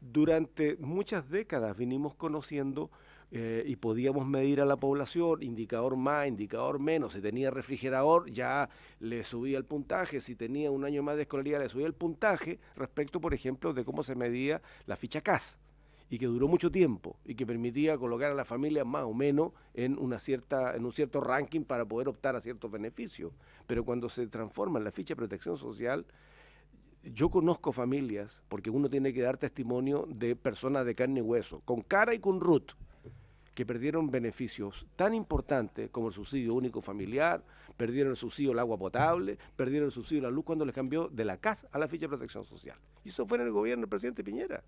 H: durante muchas décadas vinimos conociendo eh, y podíamos medir a la población, indicador más, indicador menos, si tenía refrigerador ya le subía el puntaje, si tenía un año más de escolaridad le subía el puntaje respecto, por ejemplo, de cómo se medía la ficha CAS y que duró mucho tiempo y que permitía colocar a la familia más o menos en una cierta en un cierto ranking para poder optar a ciertos beneficios. Pero cuando se transforma en la ficha de protección social, yo conozco familias, porque uno tiene que dar testimonio de personas de carne y hueso, con cara y con rut, que perdieron beneficios tan importantes como el subsidio único familiar, perdieron el subsidio al agua potable, perdieron el subsidio de la luz cuando les cambió de la casa a la ficha de protección social. Y eso fue en el gobierno del presidente Piñera.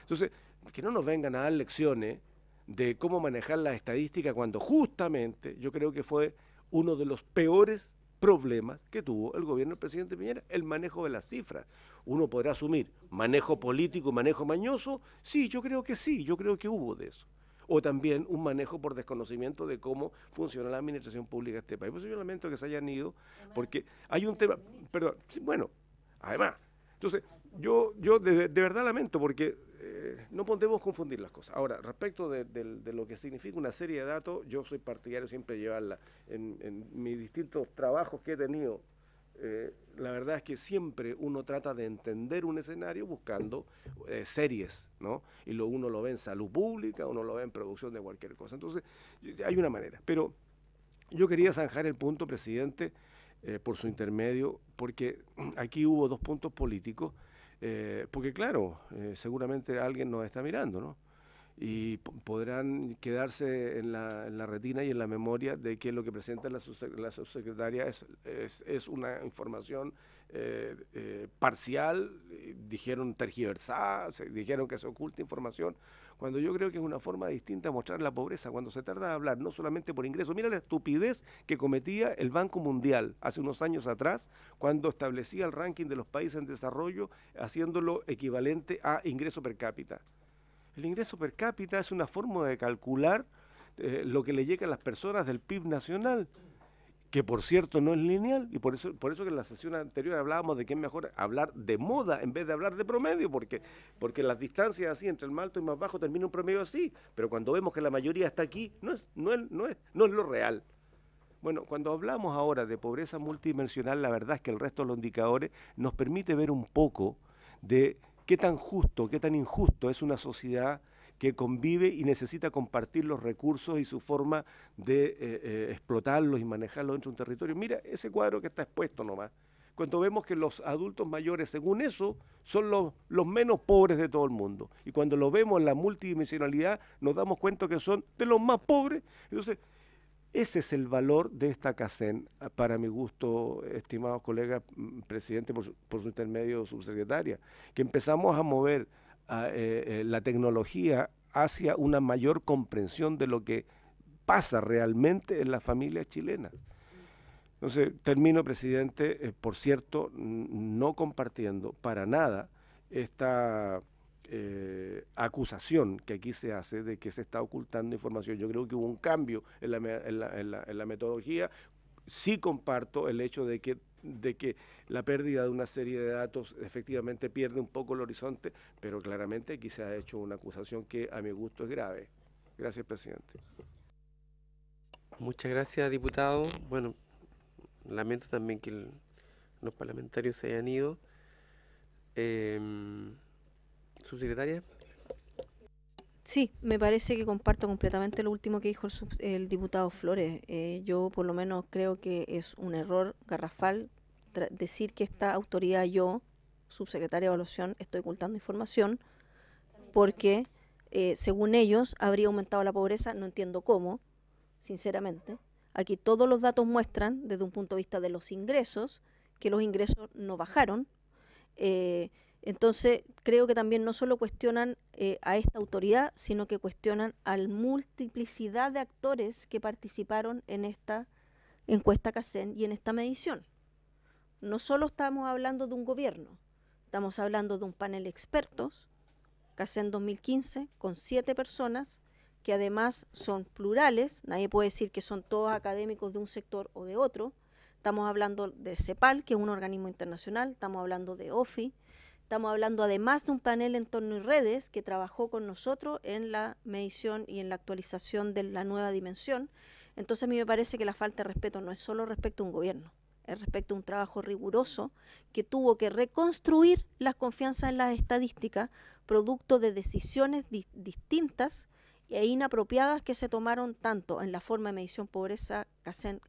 H: Entonces, que no nos vengan a dar lecciones de cómo manejar la estadística cuando justamente yo creo que fue uno de los peores problemas que tuvo el gobierno del presidente Piñera, el manejo de las cifras. Uno podrá asumir manejo político, manejo mañoso, sí, yo creo que sí, yo creo que hubo de eso. O también un manejo por desconocimiento de cómo funciona la administración pública de este país. Por eso yo lamento que se hayan ido, porque hay un tema, perdón, bueno, además, entonces yo, yo de verdad lamento porque eh, no podemos confundir las cosas. Ahora, respecto de, lo que significa una serie de datos, yo soy partidario siempre de llevarla. En, mis distintos trabajos que he tenido, eh, la verdad es que siempre uno trata de entender un escenario buscando eh, series, ¿no? Y lo, uno lo ve en salud pública, uno lo ve en producción de cualquier cosa. Entonces, hay una manera. Pero yo quería zanjar el punto, presidente, por su intermedio, porque aquí hubo dos puntos políticos eh, porque claro, eh, seguramente alguien nos está mirando, ¿no? Y podrán quedarse en la, retina y en la memoria de que lo que presenta la, subsecretaria es, una información eh, parcial, dijeron tergiversada, dijeron que se oculta información cuando yo creo que es una forma distinta de mostrar la pobreza, cuando se tarda de hablar no solamente por ingresos. Mira la estupidez que cometía el Banco Mundial hace unos años atrás, cuando establecía el ranking de los países en desarrollo, haciéndolo equivalente a ingreso per cápita. El ingreso per cápita es una forma de calcular eh, lo que le llega a las personas del PIB nacional que por cierto no es lineal, y por eso, por eso que en la sesión anterior hablábamos de que es mejor hablar de moda en vez de hablar de promedio, porque, porque las distancias así entre el más alto y más bajo termina un promedio así, pero cuando vemos que la mayoría está aquí, no es, no es, no es lo real. Bueno, cuando hablamos ahora de pobreza multidimensional, la verdad es que el resto de los indicadores nos permite ver un poco de qué tan justo, qué tan injusto es una sociedad que convive y necesita compartir los recursos y su forma de eh, eh, explotarlos y manejarlos dentro de un territorio. Mira ese cuadro que está expuesto nomás. Cuando vemos que los adultos mayores, según eso, son los, menos pobres de todo el mundo. Y cuando lo vemos en la multidimensionalidad, nos damos cuenta que son de los más pobres. Entonces, ese es el valor de esta CACEN, para mi gusto, estimados colegas, mm, presidente, por por su intermedio, subsecretaria, que empezamos a mover Ah, eh, eh, la tecnología hacia una mayor comprensión de lo que pasa realmente en las familias chilenas. Entonces, termino, presidente, eh, por cierto, no compartiendo para nada esta acusación que aquí se hace de que se está ocultando información. Yo creo que hubo un cambio en la metodología. Sí comparto el hecho de que de que la pérdida de una serie de datos efectivamente pierde un poco el horizonte, pero claramente aquí se ha hecho una acusación que a mi gusto es grave. Gracias, presidente.
A: Muchas gracias, diputado. Bueno, lamento también que los parlamentarios se hayan ido. Em, subsecretaria.
G: Sí, me parece que comparto completamente lo último que dijo el, diputado Flores. Eh, yo por lo menos creo que es un error garrafal decir que esta autoridad, yo, subsecretaria de evaluación, estoy ocultando información porque, eh, según ellos, habría aumentado la pobreza, no entiendo cómo, sinceramente. Aquí todos los datos muestran, desde un punto de vista de los ingresos, que los ingresos no bajaron. Eh, entonces, creo que también no solo cuestionan eh, a esta autoridad, sino que cuestionan a la multiplicidad de actores que participaron en esta encuesta CACEN y en esta medición no solo estamos hablando de un gobierno, estamos hablando de un panel de expertos que en 2015 con siete personas que además son plurales, nadie puede decir que son todos académicos de un sector o de otro. Estamos hablando del CEPAL, que es un organismo internacional, estamos hablando de OFI, estamos hablando además de un panel en torno y redes que trabajó con nosotros en la medición y en la actualización de la nueva dimensión. Entonces a mí me parece que la falta de respeto no es solo respecto a un gobierno. Eh, respecto a un trabajo riguroso que tuvo que reconstruir las confianzas en las estadísticas, producto de decisiones distintas e inapropiadas que se tomaron tanto en la forma de medición pobreza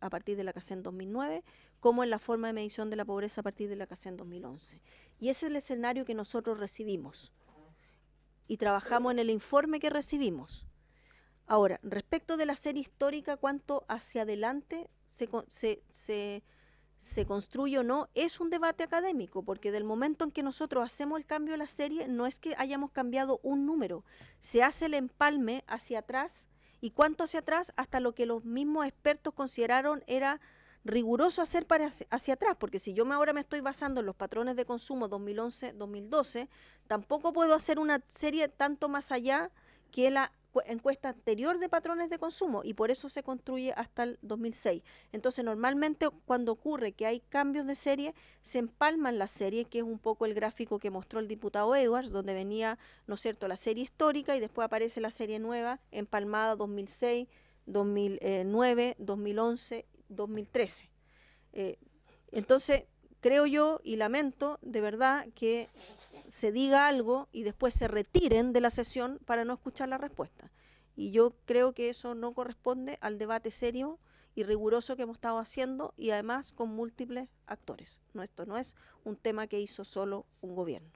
G: a partir de la CACEN 2009 como en la forma de medición de la pobreza a partir de la CACEN 2011. Y ese es el escenario que nosotros recibimos y trabajamos en el informe que recibimos. Ahora, respecto de la serie histórica, ¿cuánto hacia adelante se se construye o no, es un debate académico, porque del momento en que nosotros hacemos el cambio de la serie, no es que hayamos cambiado un número, se hace el empalme hacia atrás, y cuánto hacia atrás, hasta lo que los mismos expertos consideraron era riguroso hacer para hacia, atrás, porque si yo me ahora me estoy basando en los patrones de consumo 2011-2012, tampoco puedo hacer una serie tanto más allá que la encuesta anterior de patrones de consumo y por eso se construye hasta el 2006. Entonces, normalmente cuando ocurre que hay cambios de serie, se empalman las series, que es un poco el gráfico que mostró el diputado Edwards, donde venía, ¿no es cierto?, la serie histórica y después aparece la serie nueva, empalmada 2006, 2009, 2011, 2013. entonces, creo yo y lamento de verdad que se diga algo y después se retiren de la sesión para no escuchar la respuesta. Y yo creo que eso no corresponde al debate serio y riguroso que hemos estado haciendo y además con múltiples actores. No, esto no es un tema que hizo solo un gobierno.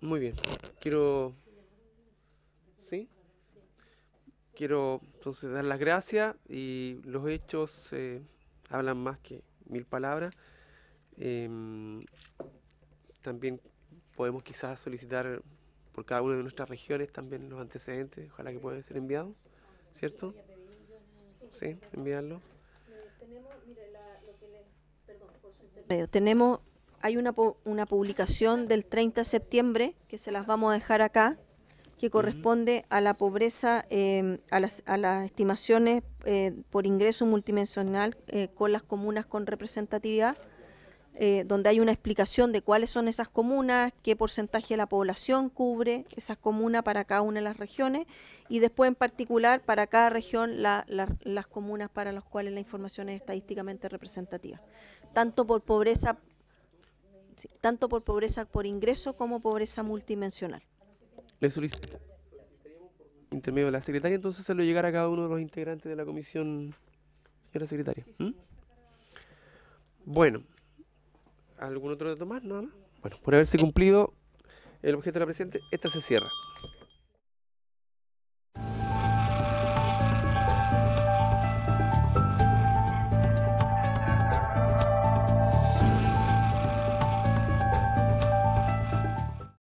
A: Muy bien. Quiero... ¿Sí? Quiero entonces dar las gracias y los hechos eh, hablan más que mil palabras. Em, también podemos quizás solicitar por cada una de nuestras regiones también los antecedentes, ojalá que puedan ser enviados, ¿cierto? Sí, enviarlo.
G: Eh, tenemos, hay una, una publicación del 30 de septiembre que se las vamos a dejar acá, que corresponde a la pobreza, em, a, las, estimaciones eh, por ingreso multidimensional eh, con las comunas con representatividad. Eh, donde hay una explicación de cuáles son esas comunas, qué porcentaje de la población cubre esas comunas para cada una de las regiones y después en particular para cada región las comunas para las cuales la información es estadísticamente representativa, tanto por pobreza, tanto por pobreza por ingreso como pobreza multidimensional.
A: Le intermedio la secretaria, entonces se lo llegará a cada uno de los integrantes de la comisión, señora secretaria. ¿Mm? Bueno. ¿Algún otro dato más? ¿No? Bueno, por haberse cumplido el objeto de la presente, esta se cierra.